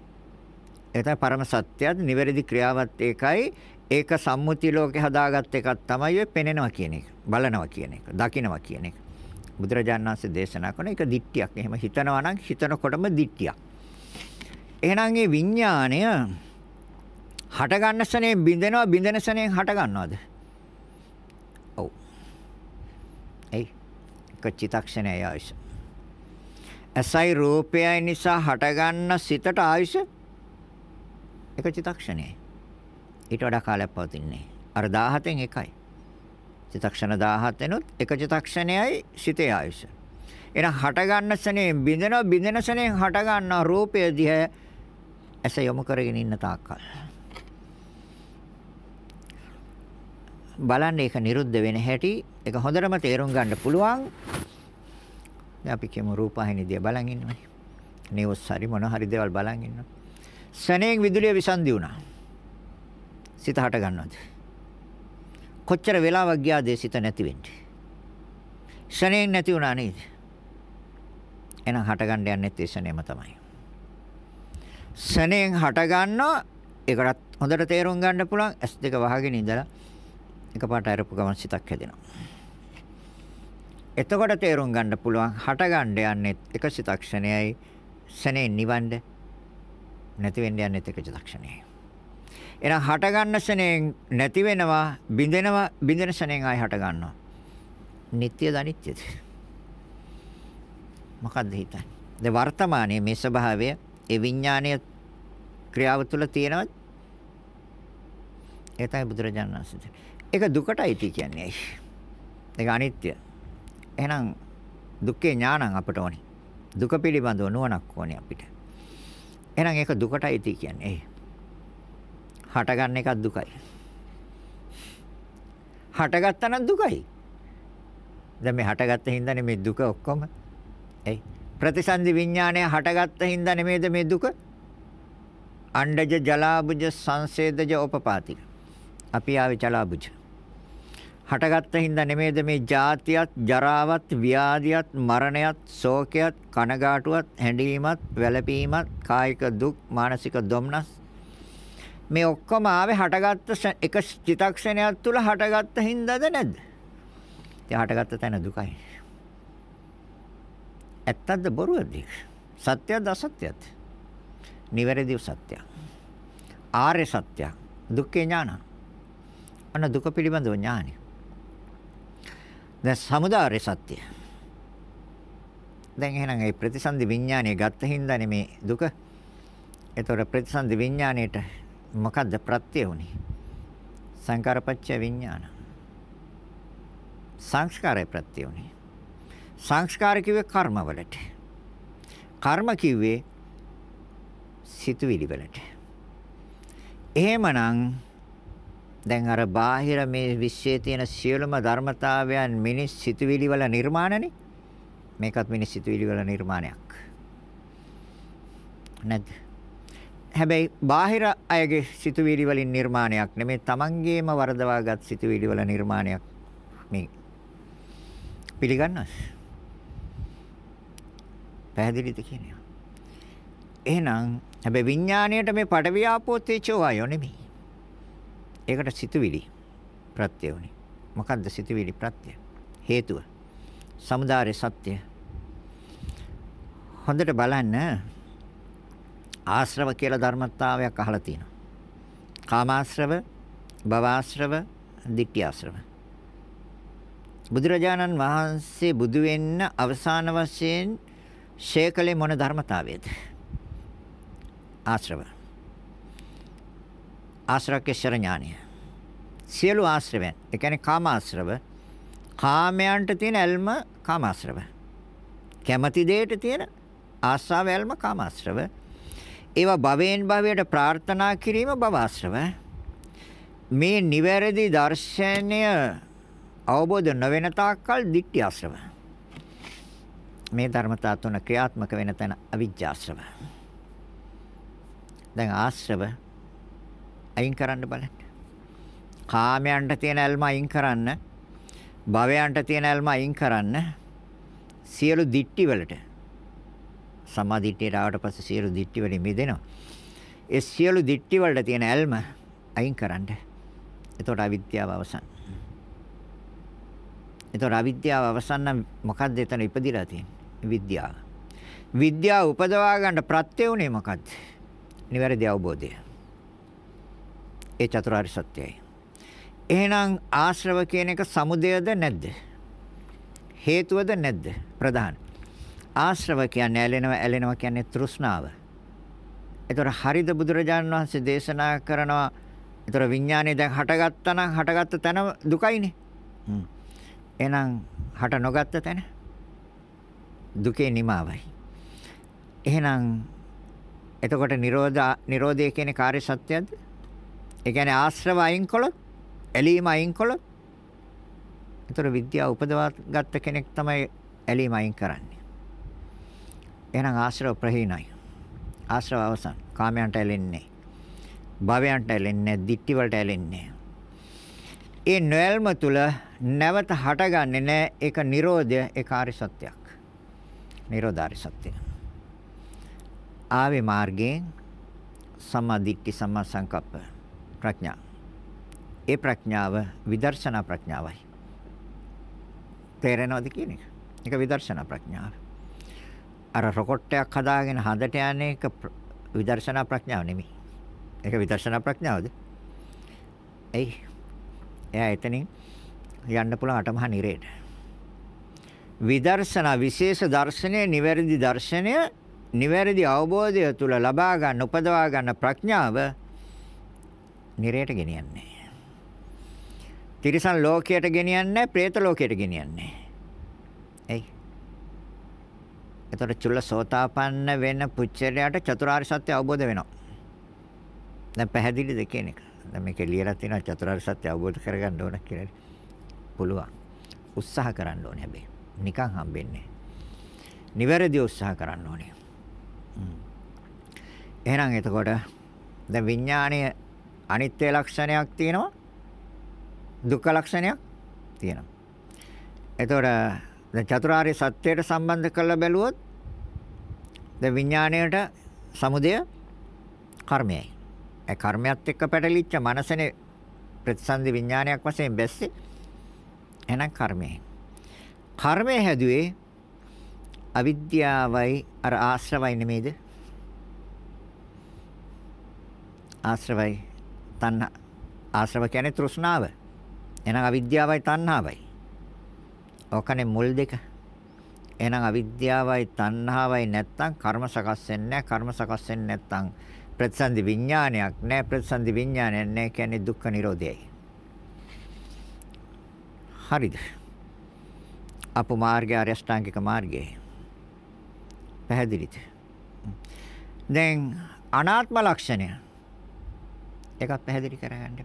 ඒ තමයි පරම සත්‍යයත් නිවැරදි ක්‍රියාවත් ඒකයි. ඒක සම්මුති ලෝකේ හදාගත් එකක් තමයි ඔය පෙනෙනවා කියන එක. බලනවා කියන එක. දකිනවා කියන එක. බුදුරජාණන් වහන්සේ දේශනා කරන එක දිට්ඨියක්. එහෙම හිතනවා නම් හිතනකොටම දිට්ඨියක්. එහෙනම් මේ විඥාණය හට ගන්න ස්නේ බින්දෙනවා බින්දෙන ස්නේ හට ගන්නවද? ඔව්. ඒ කචිතක්ෂණය ආයස. අසයි රූපයයි නිසා හට ගන්න සිතට ආයස එක චිතක්ෂණයයි. ඊට වඩා කාලයක් පවතින්නේ. අර 17න් එකයි. චිතක්ෂණ 17 වෙනුත් එක චිතක්ෂණයයි සිතේ ආයුෂ. එහෙනම් හට ගන්න ස්නේ බිඳෙන බිඳෙන ස්නේ හට ගන්න රූපය දිහා ඇස යොමු කරගෙන ඉන්න තාක්කල්. බලන්න ඒක නිරුද්ධ වෙන හැටි ඒක හොඳටම තේරුම් ගන්න පුළුවන්. දැන් අපි කියමු රූපහිනී දිහා බලන් ඉන්නවනේ. නිවස් හරි මොන හරි දේවල් බලන් ඉන්නවා. ස්නේහ විදුලිය විසන්දි වුණා. සිත හට ගන්නවද? කොච්චර වෙලාවක් ගියාද ඒ සිත නැති වෙන්නේ. ෂණයෙන් නැති වුණා නේද? එහෙනම් හටගන්න යන්නේ ඒ ෂණයම තමයි. ෂණයෙන් හටගන්නවා ඒකටත් හොඳට තේරුම් ගන්න පුළුවන් S2 වහගෙන ඉඳලා එකපාරට අරපු ගමන් සිතක් හැදෙනවා. එතකොට තේරුම් ගන්න පුළුවන් හටගන්න යන්නේ එක සිතක්ෂණයයි සනේ නිවන්න නැති වෙන්න යන්නේ එක චිතක්ෂණයයි. එහෙනම් හට ගන්න ශනේන් නැති වෙනවා, බිඳෙනවා, බිඳෙන ශනේන් ආයි හට ගන්නවා. නিত্য දනිත්‍යද? මොකද්ද හිතන්නේ? දැන් වර්තමානයේ මේ ස්වභාවය ඒ විඥානීය ක්‍රියාව තුළ තියෙනවද? ඒ තමයි බුදුරජාණන් වහන්සේ. ඒක දුකටයි කියන්නේ ඇයි? ඒක අනිත්‍ය. එහෙනම් දුක්ඛේ ඥානං අපට ඕනේ. දුක පිළිබඳව නුවණක් ඕනේ අපිට. එහෙනම් ඒක දුකටයි කියන්නේ. ඒ හටගන්න එකක් දුකයි. හටගත්තනම් දුකයි. දැන් මේ හටගත්ත හින්දානේ මේ දුක ඔක්කොම. එයි ප්‍රතිසන්දි විඥාණය හටගත්ත හින්දා නෙමේද මේ දුක? අණ්ඩජ ජලාබුජ සංසේදජ උපපාති. අපි ආවේ ජලාබුජ. හටගත්ත හින්දා නෙමේද මේ ජාතියත් ජරාවත් ව්‍යාධියත් මරණයත් ශෝකයත් කනගාටුවත් හැඬීමත් වැළපීමත් කායික දුක් මානසික දුම්නස් මේ ඔක්කොම ආවේ හටගත්ත එක චිතක්ෂණයක් තුල හටගත්ත හින්දාද නැද්ද? ඒ හටගත්ත තැන දුකයි. ඇත්තද බොරුවද? සත්‍යද අසත්‍යද? නිවැරදි සත්‍ය. ආර්ය සත්‍ය. දුක්ඛේ ඥාන. අන්න දුක පිළිබඳව ඥානයි. දැන් samudāre සත්‍ය. දැන් එහෙනම් ඒ ප්‍රතිසන්දි විඥානය ගත්ත හින්දානේ මේ දුක. ඒතොර ප්‍රතිසන්දි විඥාණයට මොකද්ද ප්‍රත්‍ය උනේ? සංකාරපච්චය විඥාන. සංස්කාරය ප්‍රත්‍ය උනේ. සංස්කාර කිව්වේ කර්මවලට. කර්ම කිව්වේ සිතුවිලි වලට. එහෙමනම් දැන් අර බාහිර මේ විශ්වයේ තියෙන සියලුම ධර්මතාවයන් මිනිස් සිතුවිලි වල නිර්මාණනේ. මේකත් මිනිස් සිතුවිලි වල නිර්මාණයක්. නැද්ද? හැබැයි බාහිර අයගේ සිතුවිලි වලින් නිර්මාණයක් නෙමෙයි තමන්ගේම වරදවාගත් සිතුවිලි වල නිර්මාණයක් මේ පිළිගන්නවද? පැහැදිලිද කියන්නේ? එහෙනම් හැබැයි විඥාණයට මේ පටවියාපෝ තේජෝ ආයෝ නෙමෙයි. ඒකට සිතුවිලි ප්‍රත්‍ය උනේ. මොකද්ද සිතුවිලි ප්‍රත්‍ය? හේතුව. samudāre satya. හොඳට බලන්න ආශ්‍රව කියලා ධර්මතාවයක් අහලා තියෙනවා. කාමාශ්‍රව, භවආශ්‍රව, ditthිආශ්‍රව. බුදුරජාණන් වහන්සේ බුදු වෙන්න අවසාන වශයෙන් ශේකලේ මොන ධර්මතාවයේද? ආශ්‍රව. ආශ්‍රකේශර ඥානය. සියලු ආශ්‍රවයන්, ඒ කියන්නේ කාමාශ්‍රව, කාමයන්ට තියෙන ඇල්ම කාමාශ්‍රව. කැමැති දෙයට තියෙන ආශාව ඇල්ම කාමාශ්‍රව. ඒවා භවයෙන් භවයට ප්‍රාර්ථනා කිරීම භව මේ නිවැරදි දර්ශනය අවබෝධ නොවන තාක්කල් ditthi ආශ්‍රව. මේ ධර්මතා තුන ක්‍රියාත්මක වෙන තැන අවිජ්ජාශ්‍රව. දැන් ආශ්‍රව අයින් කරන්න බලන්න. කාමයන්ට තියෙන ඇල්ම අයින් කරන්න. භවයන්ට තියෙන ඇල්ම අයින් කරන්න. සියලු දික්ටි වලට සම්මා දිට්ඨියට ආවට පස්සේ සියලු දිට්ඨි වලින් මිදෙනවා. ඒ සියලු දිට්ඨි වලට තියෙන ඇල්ම අයින් කරන්න. එතකොට අවිද්‍යාව අවසන්. එතකොට අවිද්‍යාව අවසන් නම් මොකද්ද එතන ඉපදිලා තියෙන්නේ? විද්‍යාව. විද්‍යාව උපදවා ගන්න ප්‍රත්‍ය උනේ මොකද්ද? නිවැරදි අවබෝධය. ඒ චතුරාර්ය සත්‍යයයි. එහෙනම් ආශ්‍රව කියන එක සමුදයද නැද්ද? හේතුවද නැද්ද? ප්‍රධාන. ආශ්‍රව කියන්නේ ඇලෙනවා ඇලෙනවා කියන්නේ තෘෂ්ණාව. ඒතර හරිද බුදුරජාණන් වහන්සේ දේශනා කරනවා. ඒතර විඥානේ දැන් හටගත්තා නම් හටගත්ත තැන දුකයිනේ. හ්ම්. එහෙනම් හට නොගත්ත තැන දුකේ නිමාවයි. එහෙනම් එතකොට නිරෝධ නිරෝධය කියන්නේ කාර්ය සත්‍යයද? ඒ කියන්නේ ආශ්‍රව අයින් කළොත්, ඇලීම අයින් කළොත්, ඒතර විද්‍යාව උපදවා ගත්ත කෙනෙක් තමයි ඇලීම අයින් කරන්නේ. එහෙනම් ආශ්‍රව ප්‍රහීනයි. ආශ්‍රව අවසන්. කාමයන්ට ඇලෙන්නේ. භවයන්ට ඇලෙන්නේ, දික්ටි වලට ඇලෙන්නේ. ඒ නොයල්ම තුල නැවත හටගන්නේ නැහැ. ඒක Nirodha, ඒ කාර්ය සත්‍යයක්. Nirodhari සත්‍යය. ආවේ මාර්ගයෙන් සමාධික්ටි සම්මා සංකප්ප ප්‍රඥා. ඒ ප්‍රඥාව විදර්ශනා ප්‍රඥාවයි. තේරෙනවද කියන එක? ඒක විදර්ශනා ප්‍රඥාවයි. අර රොකට් එකක් හදාගෙන හඳට යන එක විදර්ශනා ප්‍රඥාව නෙමෙයි. ඒක විදර්ශනා ප්‍රඥාවද? එයි. එයා එතනින් යන්න පුළුවන් අටමහා නිරේට. විදර්ශනා විශේෂ දර්ශනය, නිවැරදි දර්ශනය, නිවැරදි අවබෝධය තුල ලබා ගන්න, උපදවා ගන්න ප්‍රඥාව නිරේට ගෙනියන්නේ. තිරිසන් ලෝකයට ගෙනියන්නේ, പ്രേත ලෝකයට ගෙනියන්නේ. එයි. එතකොට චුල්ලසෝතාපන්න වෙන පුච්චරයට චතුරාර්ය සත්‍ය අවබෝධ වෙනවා. දැන් පැහැදිලිද කියන එක? දැන් මේකේ ලියලා තියෙනවා චතුරාර්ය සත්‍ය අවබෝධ කරගන්න ඕන කියලා. පුළුවන්. උත්සාහ කරන්න ඕනේ හැබැයි. නිකන් හම්බෙන්නේ නිවැරදි උත්සාහ කරන්න ඕනේ. එහෙනම් එතකොට දැන් විඥානයේ අනිත්‍ය ලක්ෂණයක් තියෙනවා. දුක්ඛ ලක්ෂණයක් තියෙනවා. එතකොට දැන් චතුරාර්ය සත්‍යයට සම්බන්ධ කරලා බැලුවොත් දැන් විඥාණයට සමුදය කර්මයයි. ඒ කර්මයක් එක්ක පැටලිච්ච මනසනේ ප්‍රතිසන්දි විඥානයක් වශයෙන් බැස්සේ. එහෙනම් කර්මයයි. කර්මය හැදුවේ අවිද්‍යාවයි අර ආශ්‍රවයි නෙමේද? ආශ්‍රවයි තණ්හා ආශ්‍රව කියන්නේ තෘෂ්ණාව. එහෙනම් අවිද්‍යාවයි තණ්හාවයි. ඕකනේ මුල් දෙක. එහෙනම් අවිද්‍යාවයි තණ්හාවයි නැත්තම් කර්ම සකස් වෙන්නේ නැහැ. කර්ම සකස් වෙන්නේ නැත්තම් ප්‍රතිසන්දි විඥානයක් නැහැ. ප්‍රතිසන්දි විඥානයක් නැහැ කියන්නේ දුක්ඛ නිරෝධයයි. හරිද? අපු මාර්ගය අරියෂ්ඨාංගික මාර්ගය. පැහැදිලිද? දැන් අනාත්ම ලක්ෂණය ඒකත් පැහැදිලි කරගන්න.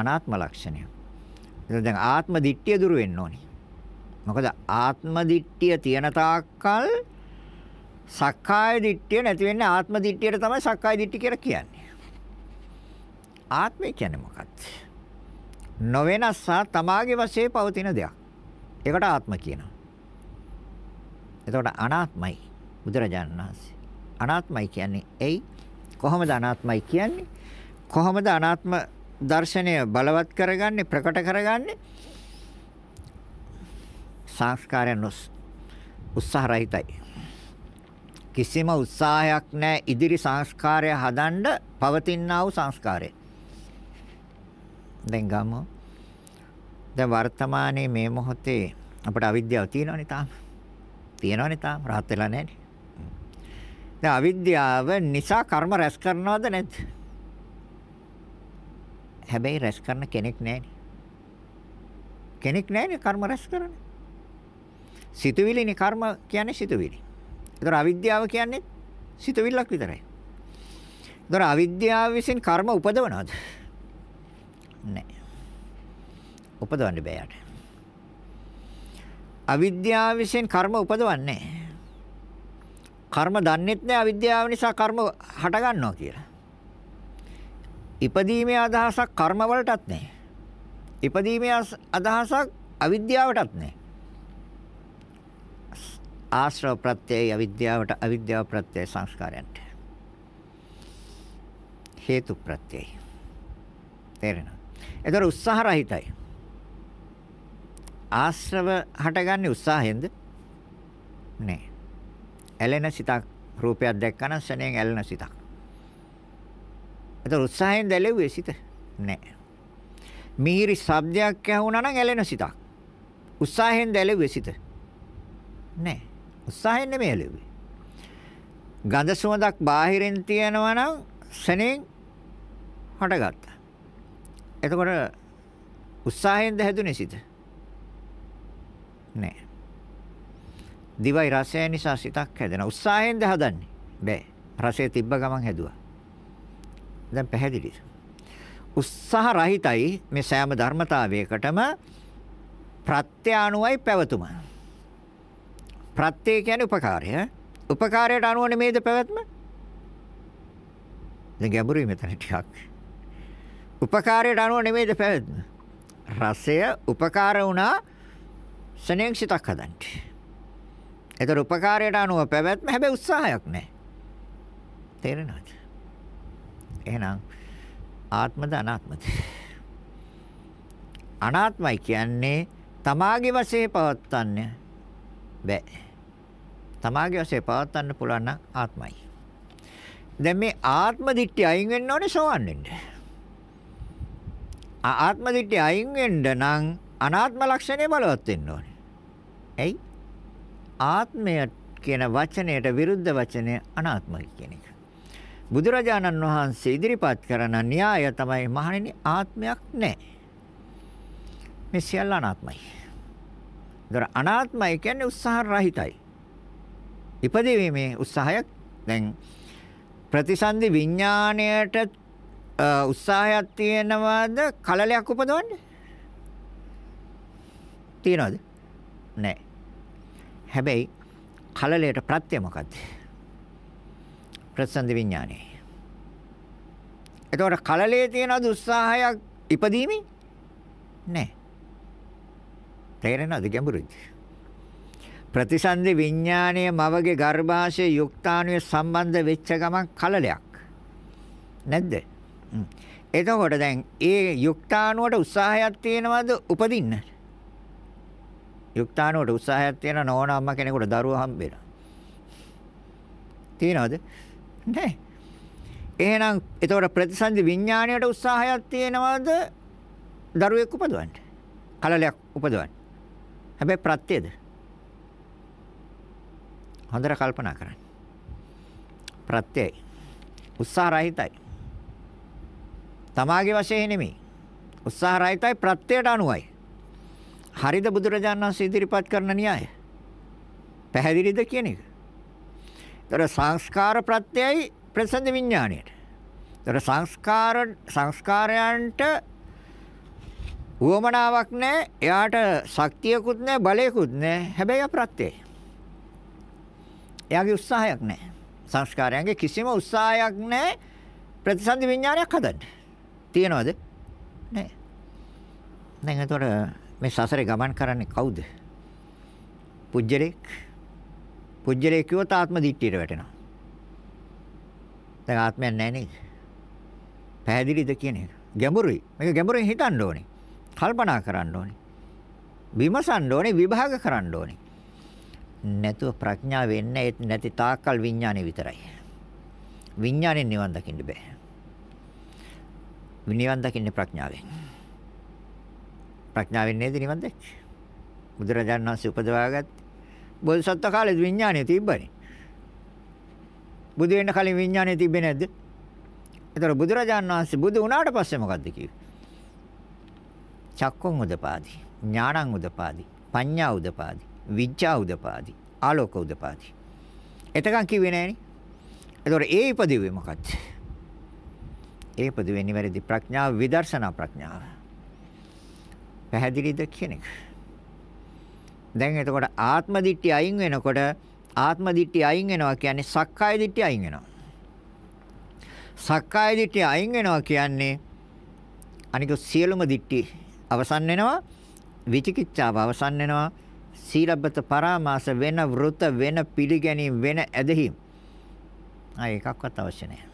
අනාත්ම ලක්ෂණය. දැන් ආත්ම දිට්ඨිය දුරු වෙන්න ඕනේ. මොකද ආත්ම දිට්ඨිය තියෙන තාක්කල් සක්කාය දිට්ඨිය නැති වෙන්නේ ආත්ම දිට්ඨියට තමයි සක්කාය දිට්ඨිය කියලා කියන්නේ. ආත්මය කියන්නේ මොකක්ද? නොවෙනස් සහ තමාගේ වශයෙන් පවතින දෙයක්. ඒකට ආත්ම කියනවා. එතකොට අනාත්මයි බුදුරජාණන් වහන්සේ. අනාත්මයි කියන්නේ එයි කොහොමද අනාත්මයි කියන්නේ? කොහොමද අනාත්ම දර්ශනය බලවත් කරගන්නේ ප්‍රකට කරගන්නේ? සංස්කාරයන් උත්සාහ රහිතයි. කිසිම උත්සාහයක් නැහැ ඉදිරි සංස්කාරය හදන්න පවතිනා වූ සංස්කාරය. දැන් ගමු. දැන් වර්තමානයේ මේ මොහොතේ අපට අවිද්‍යාව තියෙනවනේ තාම. තියෙනවනේ තාම rahat වෙලා නැහැනේ. දැන් අවිද්‍යාව නිසා කර්ම රැස් කරනවද නැද්ද? හැබැයි රැස් කරන කෙනෙක් නැහැනේ. කෙනෙක් නැහැනේ කර්ම රැස් කරන්නේ. සිතුවිලිනේ කර්ම කියන්නේ සිතුවිලි. ඒතර අවිද්‍යාව කියන්නේ සිතුවිල්ලක් විතරයි. ඒතර අවිද්‍යාව විසින් කර්ම උපදවනවද? නැහැ. උපදවන්න බෑ යට. අවිද්‍යාව විසින් කර්ම උපදවන්නේ කර්ම දන්නේත් නැහැ අවිද්‍යාව නිසා කර්ම හට ගන්නවා කියලා. ඉපදීමේ අදහසක් කර්ම වලටත් නැහැ. ඉපදීමේ අදහසක් අවිද්‍යාවටත් නැහැ. ආශ්‍රව ප්‍රත්‍යයයි අවිද්‍යාවට අවිද්‍යාව ප්‍රත්‍යයයි සංස්කාරයන්ට. හේතු ප්‍රත්‍යයයි. තේරෙනවා. ඒතර උත්සාහ රහිතයි. ආශ්‍රව හටගන්නේ උත්සාහයෙන්ද? නෑ. ඇලෙන සිතක් රූපයක් දැක්කම ශනේන් ඇලෙන සිතක්. ඒතර උත්සාහයෙන් දැලෙව්වේ සිත නෑ. මිහිරි ශබ්දයක් ඇහුණා නම් ඇලෙන සිතක්. උත්සාහයෙන් දැලෙව්වේ සිත නෑ. උත්සාහයෙන් නෙමෙයි ලිව්වේ. ගඳ සුවඳක් බාහිරින් තියෙනවා නම් සෙනෙන් හටගත්තා. එතකොට උත්සාහයෙන්ද හැදුනේ සිත? නෑ. දිවයි රසය නිසා සිතක් හැදෙන. උත්සාහයෙන්ද හදන්නේ? බෑ. රසය තිබ්බ ගමන් හැදුවා. දැන් පැහැදිලිද? උත්සාහ රහිතයි මේ සෑම ධර්මතාවයකටම ප්‍රත්‍යානුවයි පැවතුමයි. ප්‍රත්‍ය කියන්නේ උපකාරය. උපකාරයට අනුව නෙමේද පැවැත්ම? දැන් ගැඹුරුයි මෙතන ටිකක්. උපකාරයට අනුව නෙමේද පැවැත්ම. රසය උපකාර වුණා සනේක්ෂිතක් හදන්න. ඒතර උපකාරයට අනුව පැවැත්ම හැබැයි උත්සාහයක් නැහැ. තේරෙනවද? එහෙනම් ආත්මද අනාත්මද? අනාත්මයි කියන්නේ තමාගේ වශයෙන් පවත්න්නේ බෑ. තමාගේ වශයෙන් පවත්වන්න පුළුවන් නම් ආත්මයි. දැන් මේ ආත්ම දිට්ඨිය අයින් වෙන්න ඕනේ සෝවන් වෙන්න. ආත්ම දිට්ඨිය අයින් වෙන්න නම් අනාත්ම ලක්ෂණය බලවත් වෙන්න ඕනේ. ඇයි? ආත්මය කියන වචනයට විරුද්ධ වචනය අනාත්මයි කියන එක. බුදුරජාණන් වහන්සේ ඉදිරිපත් කරන න්‍යාය තමයි මහණෙනි ආත්මයක් නැහැ. මේ සියල්ල අනාත්මයි. ඒතර අනාත්මයි කියන්නේ උත්සාහ රහිතයි. ඉපදීමේ උත්සාහයක් දැන් ප්‍රතිසන්දි විඥාණයට උත්සාහයක් තියෙනවද කලලයක් උපදවන්නේ? තියනවද? නැහැ. හැබැයි කලලයට ප්‍රත්‍ය මොකද්ද? ප්‍රතිසන්දි විඥානේ. එතකොට කලලයේ තියෙන උත්සාහයක් ඉපදීමේ? නැහැ. තේරෙනවද ගැඹුරුද? ප්‍රතිසන්දි විඥාණය මවගේ ගර්භාෂයේ යුක්තාණුවේ සම්බන්ධ වෙච්ච ගමන් කලලයක් නැද්ද එතකොට දැන් ඒ යුක්තාණුවට උත්සාහයක් තියෙනවද උපදින්න යුක්තාණුවට උත්සාහයක් තියෙන නෝන අම්මා කෙනෙකුට දරුවා හම්බෙනවා තියෙනවද නැහැ එහෙනම් එතකොට ප්‍රතිසන්දි විඥාණයට උත්සාහයක් තියෙනවද දරුවෙක් උපදවන්න කලලයක් උපදවන්න හැබැයි ප්‍රත්‍යද හොඳට කල්පනා කරන්න. ප්‍රත්‍යයයි. උත්සාහ රහිතයි. තමාගේ වශයෙන් නෙමෙයි. උත්සාහ රහිතයි ප්‍රත්‍යයට අනුවයි. හරිද බුදුරජාණන් වහන්සේ ඉදිරිපත් කරන න්‍යාය? පැහැදිලිද කියන එක? ඒතර සංස්කාර ප්‍රත්‍යයයි ප්‍රසන්න විඥාණයට. ඒතර සංස්කාර සංස්කාරයන්ට උවමනාවක් නැහැ. එයාට ශක්තියකුත් නැහැ, බලයකුත් නැහැ. හැබැයි අප්‍රත්‍යයයි. එයාගේ උත්සාහයක් නැහැ. සංස්කාරයන්ගේ කිසිම උත්සාහයක් නැහැ ප්‍රතිසන්දි විඥානයක් හදන්න. තියනවද? නැහැ. දැන් එතකොට මේ සසරේ ගමන් කරන්නේ කවුද? පුජ්‍යලෙක්. පුජ්‍යලෙක් කියොත් ආත්ම දිට්ඨියට වැටෙනවා. දැන් ආත්මයක් නැහැ නේද? පැහැදිලිද කියන එක. ගැඹුරුයි. මේක ගැඹුරෙන් හිතන්න ඕනේ. කල්පනා කරන්න ඕනේ. විමසන්න ඕනේ විභාග කරන්න ඕනේ. නැතුව ප්‍රඥාව එන්නේ නැති තාක්කල් විඥානේ විතරයි. විඥානේ නිවන් දකින්න බෑ. නිවන් දකින්නේ ප්‍රඥාවෙන්. ප්‍රඥාවෙන් නේද නිවන් දැක්කේ? බුදුරජාණන් වහන්සේ උපදවාගත් බෝධිසත්ව කාලේ විඥානය තිබ්බනේ. බුදු වෙන්න කලින් විඥානය තිබ්බේ නැද්ද? ඒතර බුදුරජාණන් වහන්සේ බුදු වුණාට පස්සේ මොකද්ද කිව්වේ? චක්කුං උදපාදි, ඥානං උදපාදි, පඤ්ඤා උදපාදි. විඥා උදපාදි ආලෝක උදපාදි එතකන් කිව්වේ නෑනේ එතකොට ඒ ඉපදෙවේ මොකක්ද ඒ ඉපදෙන්නේ වැරදි ප්‍රඥාව විදර්ශනා ප්‍රඥාව පැහැදිලිද කියන එක දැන් එතකොට ආත්ම දිට්ඨිය අයින් වෙනකොට ආත්ම දිට්ඨිය අයින් වෙනවා කියන්නේ සක්කාය දිට්ඨිය අයින් වෙනවා සක්කාය දිට්ඨිය අයින් වෙනවා කියන්නේ අනික සියලුම දිට්ඨි අවසන් වෙනවා විචිකිච්ඡාව අවසන් වෙනවා සීලබ්බත පරාමාස වෙන වෘත වෙන පිළිගැනීම් වෙන ඇදහිම් ආ එකක්වත් අවශ්‍ය නැහැ.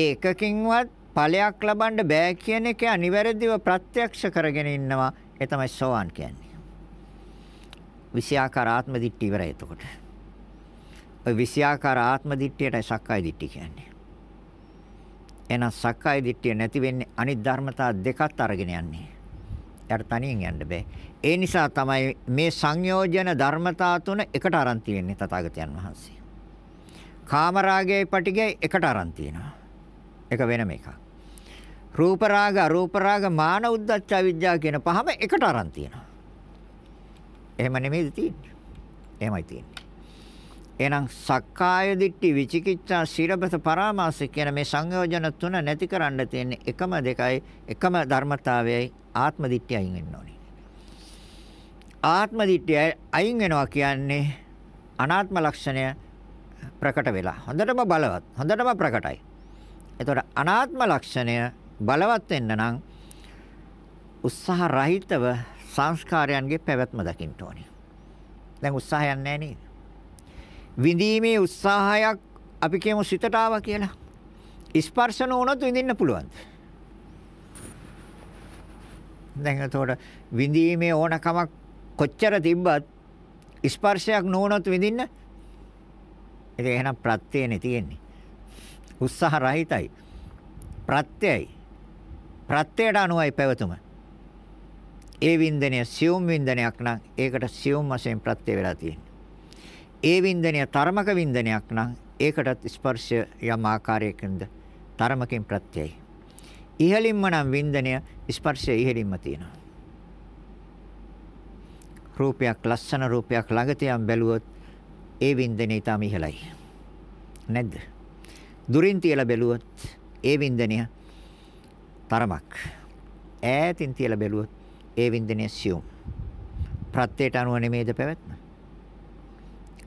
ඒ එකකින්වත් ඵලයක් ලබන්න බෑ කියන එක අනිවැරදිව ප්‍රත්‍යක්ෂ කරගෙන ඉන්නවා. ඒ තමයි සෝවාන් කියන්නේ. විෂයාකාර ආත්ම දිට්ඨිය ඉවරයි එතකොට. ඔය විෂයාකාර ආත්ම දිට්ඨියට සක්කාය දිට්ඨිය කියන්නේ. එහෙනම් සක්කාය දිට්ඨිය නැති වෙන්නේ අනිත් ධර්මතා දෙකත් අරගෙන යන්නේ. එයාට තනියෙන් යන්න බෑ. ඒ නිසා තමයි මේ සංයෝජන ධර්මතා තුන එකට aran තියෙන්නේ තථාගතයන් වහන්සේ. කාමරාගයයි පටිගයයි එකට aran තියෙනවා. ඒක වෙනම එකක්. රූප රාග, අරූප රාග, මාන උද්දච්ච, අවිජ්ජා කියන පහම එකට aran තියෙනවා. එහෙම නෙමෙයිද තියෙන්නේ? එහෙමයි තියෙන්නේ. එහෙනම් සක්කාය දිට්ඨි විචිකිච්ඡා සීලබස පරාමාස කියන මේ සංයෝජන තුන නැති කරන්න තියෙන්නේ එකම දෙකයි එකම ධර්මතාවයයි ආත්ම දිට්ඨිය අයින් වෙන්න ඕනේ. ආත්ම දිට්ඨිය අයින් වෙනවා කියන්නේ අනාත්ම ලක්ෂණය ප්‍රකට වෙලා. හොඳටම බලවත්. හොඳටම ප්‍රකටයි. එතකොට අනාත්ම ලක්ෂණය බලවත් වෙන්න නම් උත්සාහ රහිතව සංස්කාරයන්ගේ පැවැත්ම දකින්න ඕනේ. දැන් උත්සාහයක් නැහැ නේද? විඳීමේ උත්සාහයක් අපි කියමු සිතට ආවා කියලා. ස්පර්ශන වුණොත් විඳින්න පුළුවන්. දැන් එතකොට විඳීමේ ඕනකමක් කොච්චර තිබ්බත් ස්පර්ශයක් නොවුනොත් විඳින්න ඒක එහෙනම් ප්‍රත්‍යයනේ තියෙන්නේ උත්සාහ රහිතයි ප්‍රත්‍යයයි ප්‍රත්‍යයට අනුවයි පැවතුම ඒ වින්දනය සියුම් වින්දනයක් නම් ඒකට සියුම් වශයෙන් ප්‍රත්‍ය වෙලා තියෙනවා ඒ වින්දනය තර්මක වින්දනයක් නම් ඒකටත් ස්පර්ශය යම් ආකාරයකින්ද තර්මකින් ප්‍රත්‍යයයි ඉහළින්ම නම් වින්දනය ස්පර්ශය ඉහළින්ම තියෙනවා. රූපයක් ලස්සන රූපයක් ළඟ තියන් බැලුවොත් ඒ වින්දනය ඊටම ඉහළයි. නැද්ද? දුරින් තියලා බැලුවොත් ඒ වින්දනය තරමක්. ඈතින් තියලා බැලුවොත් ඒ වින්දනය සියුම්. ප්‍රත්‍යයට අනුව නෙමේද පැවැත්ම.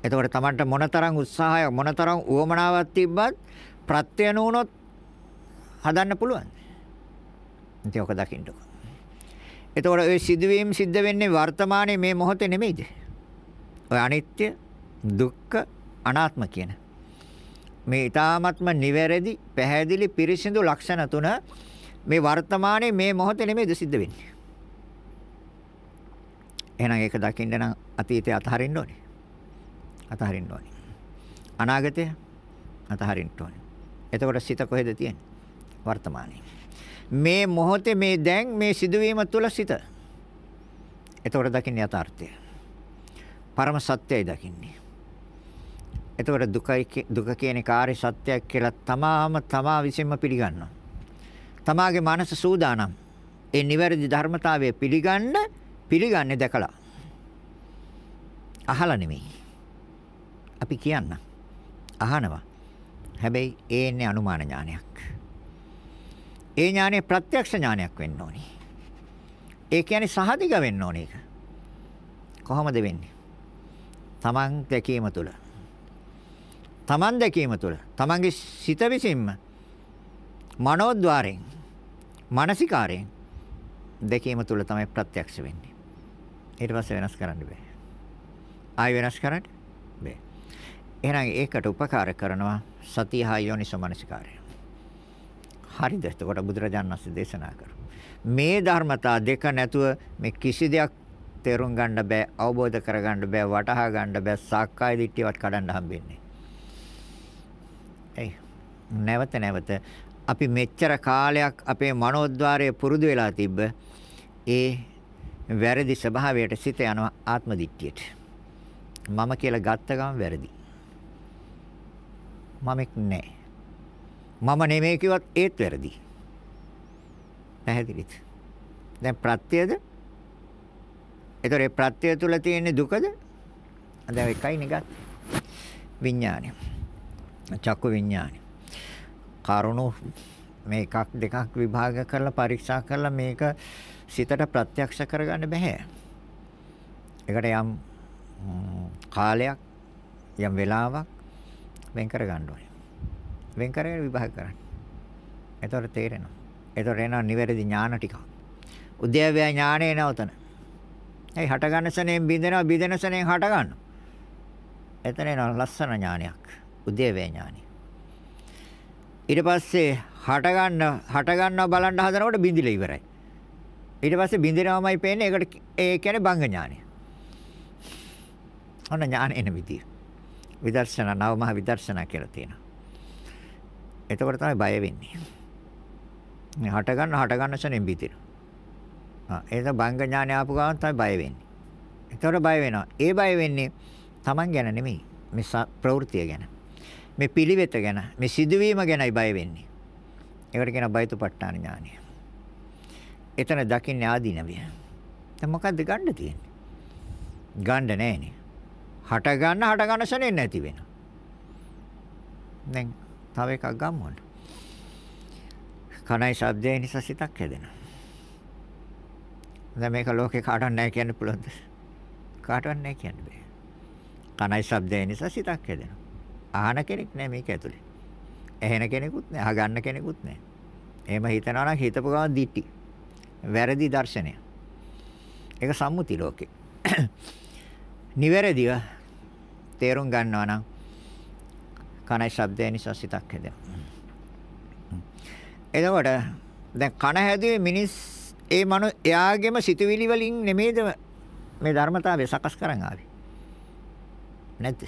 එතකොට Tamanට මොනතරම් උත්සාහයක් මොනතරම් උවමනාවක් තිබ්බත් ප්‍රත්‍ය නොවුනොත් හදන්න පුළුවන්. ඉතින් ඔක දකින්නකො. එතකොට ওই සිදුවීම් සිද්ධ වෙන්නේ වර්තමානයේ මේ මොහොතේ නෙමෙයිද? ඔය අනිත්‍ය, දුක්ඛ, අනාත්ම කියන මේ ඊ타ත්ම නිවැරදි, පැහැදිලි, පිරිසිදු ලක්ෂණ තුන මේ වර්තමානයේ මේ මොහොතේ නෙමෙයිද සිද්ධ වෙන්නේ? එහෙනම් ඒක දකින්න නම් අතීතය අතහරින්න ඕනේ. අතහරින්න ඕනේ. අනාගතය අතහරින්න ඕනේ. එතකොට සිත කොහෙද තියෙන්නේ? වර්තමානයේ. මේ මොහොතේ මේ දැන් මේ සිදුවීම තුල සිත. එතකොට දකින්නේ යථාර්ථය. පරම සත්‍යයි දකින්නේ. එතකොට දුකයි දුක කියන්නේ කාර්ය සත්‍යයක් කියලා තමාම තමා විසින්ම පිළිගන්නවා. තමාගේ මනස සූදානම්. ඒ නිවැරදි ධර්මතාවය පිළිගන්න පිළිගන්නේ දැකලා. අහලා නෙමෙයි. අපි කියන්න. අහනවා. හැබැයි ඒ ඉන්නේ අනුමාන ඥානයක්. ඒ ඥානය ප්‍රත්‍යක්ෂ ඥානයක් වෙන්න ඕනේ. ඒ කියන්නේ සහදිග වෙන්න ඕනේ ඒක. කොහොමද වෙන්නේ? Taman දැකීම තුළ. Taman දැකීම තුළ. Tamanගේ සිත විසින්ම මනෝද්වාරයෙන්, මානසිකාරයෙන් දැකීම තුළ තමයි ප්‍රත්‍යක්ෂ වෙන්නේ. ඊට පස්සේ වෙනස් කරන්න බෑ. ආය වෙනස් කරන්න බෑ. එහෙනම් ඒකට උපකාර කරනවා සතිය හා යෝනිසෝ මනසිකාරය. හරිද? එතකොට බුදුරජාණන් වහන්සේ දේශනා කරා. මේ ධර්මතා දෙක නැතුව මේ කිසි දෙයක් තේරුම් ගන්න බෑ, අවබෝධ කරගන්න බෑ, වටහා ගන්න බෑ, සාක්කාය දිට්ඨියවත් කඩන්න හම්බෙන්නේ. ඒ නැවත නැවත අපි මෙච්චර කාලයක් අපේ මනෝද්වාරයේ පුරුදු වෙලා තිබ්බ ඒ වැරදි ස්වභාවයට සිත යනවා ආත්ම දිට්ඨියට. මම කියලා ගත්ත ගමන් වැරදි. මමෙක් නැහැ. මම නෙමෙයි කිව්වත් ඒත් වැරදි. පැහැදිලිද? දැන් ප්‍රත්‍යද? ඒතර ඒ ප්‍රත්‍ය තුල තියෙන දුකද? දැන් එකයි නිකන් විඥානය. චක්කු විඥානය. කරුණු මේ එකක් දෙකක් විභාග කරලා පරීක්ෂා කරලා මේක සිතට ප්‍රත්‍යක්ෂ කරගන්න බෑ. ඒකට යම් කාලයක් යම් වෙලාවක් වෙන් කරගන්න ඕනේ. වෙන් කරගෙන විභාග කරන්න. එතකොට තේරෙනවා. එතකොට එනවා නිවැරදි ඥාන ටික. උද්‍යවය ඥානේ නැවතන. ඒ හට ගන්න සෙනෙන් බින්දෙනවා බින්දෙන සෙනෙන් හට ගන්නවා. එතන එනවා ලස්සන ඥානයක්. උද්‍යවය ඥානෙ. ඊට පස්සේ හට ගන්න හට ගන්නවා බලන්න හදනකොට බින්දිලා ඉවරයි. ඊට පස්සේ බින්දෙනවමයි පේන්නේ. ඒකට ඒ කියන්නේ බංග ඥානය. ඔන්න ඥාන එන විදිය. විදර්ශනා නවමහ විදර්ශනා කියලා තියෙනවා. එතකොට තමයි බය වෙන්නේ. මේ හට ගන්න හට ගන්න ශරණෙන් බිතිනවා. ආ ඒක බංග ඥානය ආපු ගමන් තමයි බය වෙන්නේ. එතකොට බය වෙනවා. ඒ බය වෙන්නේ Taman ගැන නෙමෙයි. මේ ප්‍රවෘත්තිය ගැන. මේ පිළිවෙත ගැන, මේ සිදුවීම ගැනයි බය වෙන්නේ. ඒකට කියන බයතුපට්ඨාන ඥානය. එතන දකින්නේ ආදීනවය. දැන් මොකද්ද ගන්න තියෙන්නේ? ගන්න නෑනේ. හට ගන්න හට ගන්න ශරණෙන් නැති වෙනවා. දැන් තව එකක් ගන්න ඕනේ. කනයි ශබ්දය නිසා සිතක් හැදෙනවා. දැන් මේක ලෝකේ කාටවත් නැහැ කියන්න පුළුවන්ද? කාටවත් නැහැ කියන්න බෑ. කනයි ශබ්දය නිසා සිතක් හැදෙනවා. ආහන කෙනෙක් නැහැ මේක ඇතුලේ. ඇහෙන කෙනෙකුත් නැහැ, අහගන්න කෙනෙකුත් නැහැ. එහෙම හිතනවා නම් හිතපු ගමන් දිටි. වැරදි දර්ශනය. ඒක සම්මුති ලෝකේ. නිවැරදිව තේරුම් ගන්නවා නම් කනයි ශබ්දය නිසා සිතක් හැදෙනවා. එතකොට දැන් කන හැදුවේ මිනිස් ඒ මනු එයාගේම සිතුවිලි වලින් නෙමේද මේ ධර්මතාවය සකස් කරන් ආවේ. නැද්ද?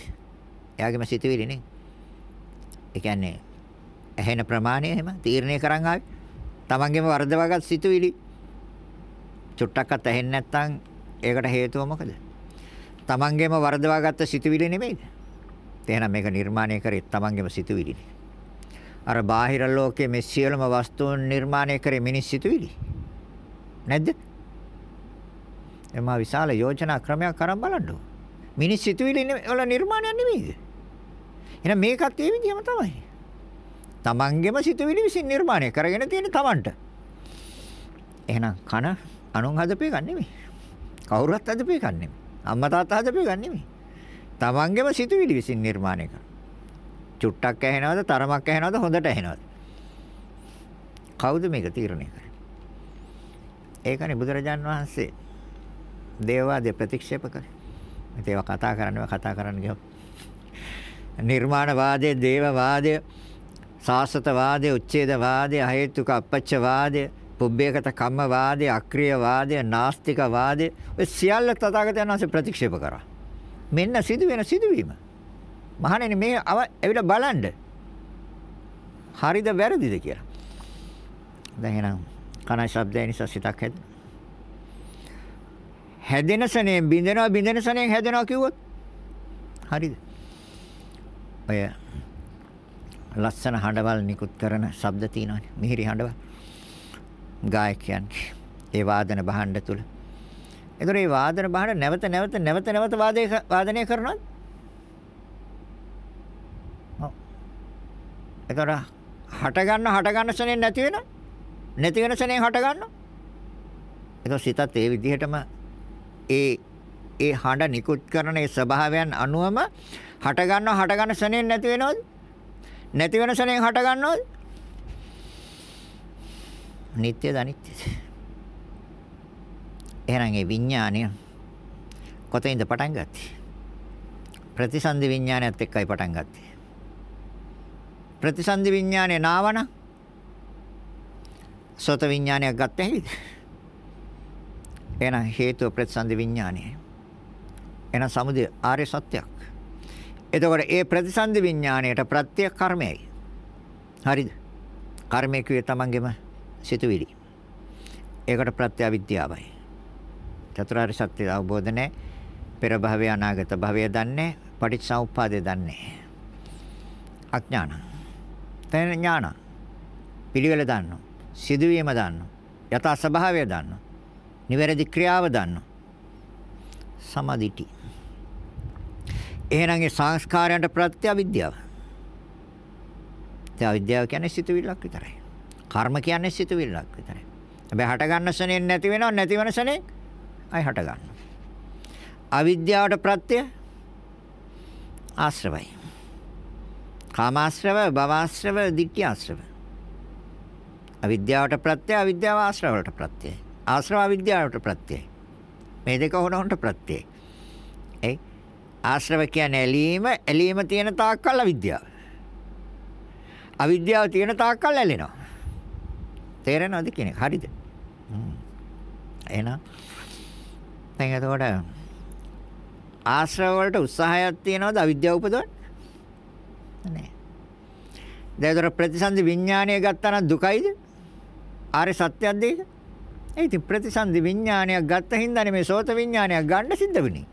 එයාගේම සිතුවිලි නේ. ඒ කියන්නේ ඇහෙන ප්‍රමාණය එහෙම තීරණය කරන් ආවේ. Tamangeම වර්ධවගත් සිතුවිලි චුට්ටක්වත් ඇහෙන්නේ නැත්නම් ඒකට හේතුව මොකද? Tamangeම වර්ධවගත්ත සිතුවිලි නෙමෙයිද? එහෙනම් මේක නිර්මාණය කරේ තමන්ගේම සිතුවිලිනේ. අර බාහිර ලෝකයේ මේ සියලුම වස්තුන් නිර්මාණය කරේ මිනිස් සිතුවිලි. නැද්ද? එමා විශාල යෝජනා ක්‍රමයක් අරන් බලන්න ඕන. මිනිස් සිතුවිලි වල නිර්මාණයක් නෙමෙයිද? එහෙනම් මේකත් ඒ විදිහම තමයි. තමන්ගේම සිතුවිලි විසින් නිර්මාණය කරගෙන තියෙන තමන්ට. එහෙනම් කන අනුන් හදපේ ගන්න නෙමෙයි. කවුරුත් හදපේ ගන්න නෙමෙයි. අම්මා තාත්තා හදපේ ගන්න නෙමෙයි. තමන්ගේම සිතුවිලි විසින් නිර්මාණය කරන. චුට්ටක් ඇහෙනවද තරමක් ඇහෙනවද හොඳට ඇහෙනවද? කවුද මේක තීරණය කරන්නේ? ඒකනේ බුදුරජාන් වහන්සේ දේවවාදය ප්‍රතික්ෂේප කරේ. මේක කතා කරන්නේ කතා කරන්න ගියොත් නිර්මාණවාදය, දේවවාදය, සාසතවාදය, උච්ඡේදවාදය, අහේතුක අපච්චවාදය, පුබ්බේකත කම්මවාදය, අක්‍රීයවාදය, නාස්තිකවාදය ඔය සියල්ල තථාගතයන් වහන්සේ ප්‍රතික්ෂේප කරා. මෙන්න සිදුවෙන සිදුවීම. මහණෙනි මේ ඇවිල්ලා බලන්න. හරිද වැරදිද කියලා. දැන් එහෙනම් කන ශබ්දය නිසා සිතක් හැදෙන. හැදෙන සනේ බින්දෙනවා බින්දෙන සනේ හැදෙනවා කිව්වොත් හරිද? ඔය ලස්සන හඬවල් නිකුත් කරන ශබ්ද තියෙනවානේ මිහිරි හඬවල්. ගායකයන්ගේ ඒ වාදන භාණ්ඩ තුල ඒතර මේ වාදන බහන නැවත නැවත නැවත නැවත වාදේ වාදනය කරනොත් ඔව් ඒතර හට ගන්න හට ගන්න ශනේ නැති වෙන නැති වෙන ශනේ හට ගන්න ඒක සිතත් ඒ විදිහටම ඒ ඒ හඬ නිකුත් කරන ඒ ස්වභාවයන් අනුවම හට ගන්නව හට ගන්න ශනේ නැති වෙනවද නැති වෙන ශනේ හට ගන්නවද නිට්ටයද අනිත්‍යද එහෙනම් ඒ විඥානය කොතනින්ද පටන් ගත්තේ? ප්‍රතිසන්දි විඥානයත් එක්කයි පටන් ගත්තේ. ප්‍රතිසන්දි විඥානය නාවන සෝත විඥානයක් ගත්ත හැකිද? එහෙනම් හේතුව ප්‍රතිසන්දි විඥානයයි. එහෙනම් සමුදය ආර්ය සත්‍යයක්. එතකොට ඒ ප්‍රතිසන්දි විඥාණයට ප්‍රත්‍ය කර්මයයි. හරිද? කර්මය කියුවේ තමන්ගේම සිතුවිලි. ඒකට ප්‍රත්‍ය විද්‍යාවයි. චතුරාර්ය සත්‍ය අවබෝධ නැහැ. පෙර භවය අනාගත භවය දන්නේ පටිච්චසමුප්පාදය දන්නේ. අඥාන. තේන ඥාන. පිළිවෙල දන්නවා. සිදුවීම දන්නවා. යථා ස්වභාවය දන්නවා. නිවැරදි ක්‍රියාව දන්නවා. සමාධිටි. එහෙනම් ඒ සංස්කාරයන්ට ප්‍රත්‍ය අවිද්‍යාව. ඒ අවිද්‍යාව කියන්නේ සිතුවිල්ලක් විතරයි. කර්ම කියන්නේ සිතුවිල්ලක් විතරයි. හැබැයි හට ගන්න සනේ නැති වෙනව නැති වෙන සනේ අය හට ගන්නවා. අවිද්‍යාවට ප්‍රත්‍ය ආශ්‍රවයි. කාමාශ්‍රව, භවආශ්‍රව, ditthිආශ්‍රව. අවිද්‍යාවට ප්‍රත්‍ය අවිද්‍යාව ආශ්‍රවවලට ප්‍රත්‍යයි. ආශ්‍රව අවිද්‍යාවට ප්‍රත්‍යයි. මේ දෙක හොන හොන්ට ප්‍රත්‍යයි. ඒ ආශ්‍රව කියන්නේ ඇලීම, ඇලීම තියෙන තාක්කල් අවිද්‍යාව. අවිද්‍යාව තියෙන තාක්කල් ඇලෙනවා. තේරෙනවද කියන එක? හරිද? එහෙනම් නැත්නම් එතකොට ආශ්‍රව වලට උත්සාහයක් තියනවද අවිද්‍යාව උපදවන්නේ නැහැ දැන් ඒතර ප්‍රතිසන්දි විඥානය ගත්තා නම් දුකයිද ආර්ය සත්‍යයක්ද ඒක ඒ ඉතින් ප්‍රතිසන්දි විඥානයක් ගත්ත හින්දානේ මේ සෝත විඥානයක් ගන්න සිද්ධ වෙන්නේ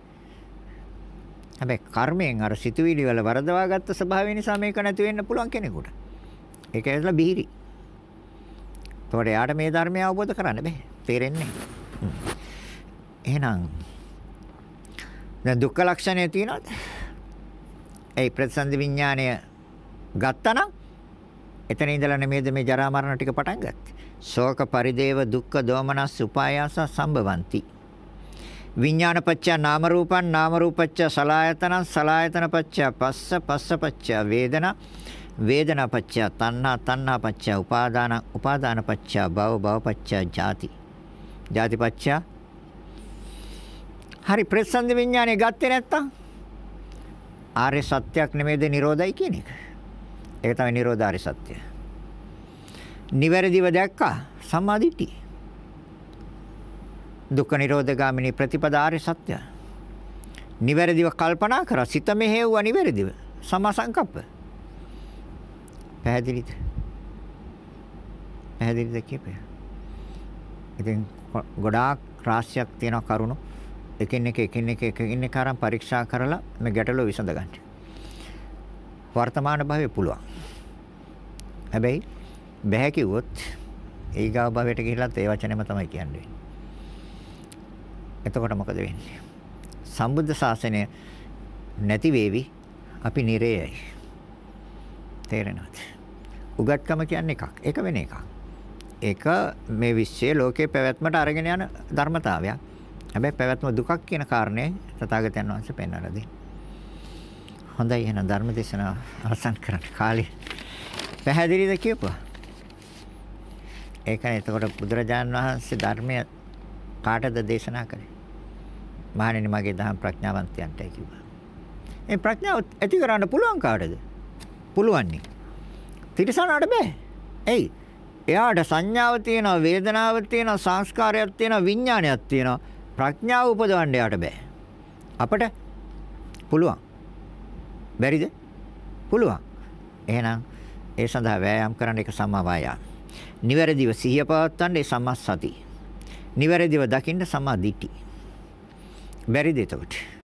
හැබැයි කර්මයෙන් අර සිතුවිලි වල වරදවා ගත්ත ස්වභාවය නිසා මේක නැති වෙන්න පුළුවන් කෙනෙකුට. ඒක ඇතුළ බිහිරි. ඒතකොට එයාට මේ ධර්මය අවබෝධ කරන්න බෑ. තේරෙන්නේ. එහෙනම් දැන් දුක්ඛ ලක්ෂණය තියෙනවද? ඒ ප්‍රතිසන්දි විඥාණය ගත්තනම් එතන ඉඳලා නෙමෙයිද මේ ජරා මරණ ටික පටන් ගත්තේ. ශෝක පරිදේව දුක්ඛ දෝමනස් උපායාස සම්භවಂತಿ. විඥානපච්ච නාම රූපං නාම රූපච්ච සලායතනං සලායතනපච්ච පස්ස පස්සපච්ච වේදනා වේදනාපච්ච තණ්හා තණ්හාපච්ච උපාදාන උපාදානපච්ච භව භවපච්ච ජාති. ජාතිපච්ච හරි ප්‍රසන්ද විඥානය ගත්තේ නැත්තම් ආර්ය සත්‍යයක් නෙමෙයිද නිරෝධයි කියන එක. ඒක තමයි නිරෝධාරි සත්‍ය. නිවැරදිව දැක්කා සම්මාදිට්ඨිය. දුක්ඛ නිරෝධගාමිනී ප්‍රතිපදාරි සත්‍ය. නිවැරදිව කල්පනා කරා සිත මෙහෙව්වා නිවැරදිව. සමාසංකප්ප. පැහැදිලිද? පැහැදිලිද කියපේ. ඉතින් ගොඩාක් රාශියක් තියෙන කරුණු එකින් එක එකින් එක එකින් එක අරන් පරීක්ෂා කරලා මේ ගැටලුව විසඳ ගන්න. වර්තමාන භවයේ පුළුවන්. හැබැයි බෑ කිව්වොත් ඊගාව භවයට ගිහිලත් ඒ වචනේම තමයි කියන්නේ. එතකොට මොකද වෙන්නේ? සම්බුද්ධ ශාසනය නැති වේවි අපි නිරේයයි. තේරෙනවද? උගත්කම කියන්නේ එකක්. ඒක වෙන එකක්. ඒක මේ විශ්වයේ ලෝකයේ පැවැත්මට අරගෙන යන ධර්මතාවයක්. හැබැයි පැවැත්ම දුකක් කියන කාරණය තථාගතයන් වහන්සේ පෙන්වලා දෙන්නේ. හොඳයි එහෙනම් ධර්ම දේශනාව අවසන් කරන්න කාලේ පැහැදිලිද කියපුවා. ඒකනේ එතකොට බුදුරජාන් වහන්සේ ධර්මය කාටද දේශනා කරේ? මහණෙනි මගේ දහම් ප්‍රඥාවන්තයන්ටයි කිව්වා. මේ ප්‍රඥාව ඇති කරන්න පුළුවන් කාටද? පුළුවන් නේ. තිරසනාට බෑ. එයි එයාට සංඥාව තියෙනවා වේදනාවක් තියෙනවා සංස්කාරයක් තියෙනවා විඥානයක් තියෙනවා ප්‍රඥාව උපදවන්න යාට බෑ. අපට පුළුවන්. බැරිද? පුළුවන්. එහෙනම් ඒ සඳහා වෑයම් කරන්න එක සම්මා වායාම. නිවැරදිව සිහිය පවත්වන්න ඒ සම්මා සති. නිවැරදිව දකින්න සම්මා දිටි. බැරිද එතකොට?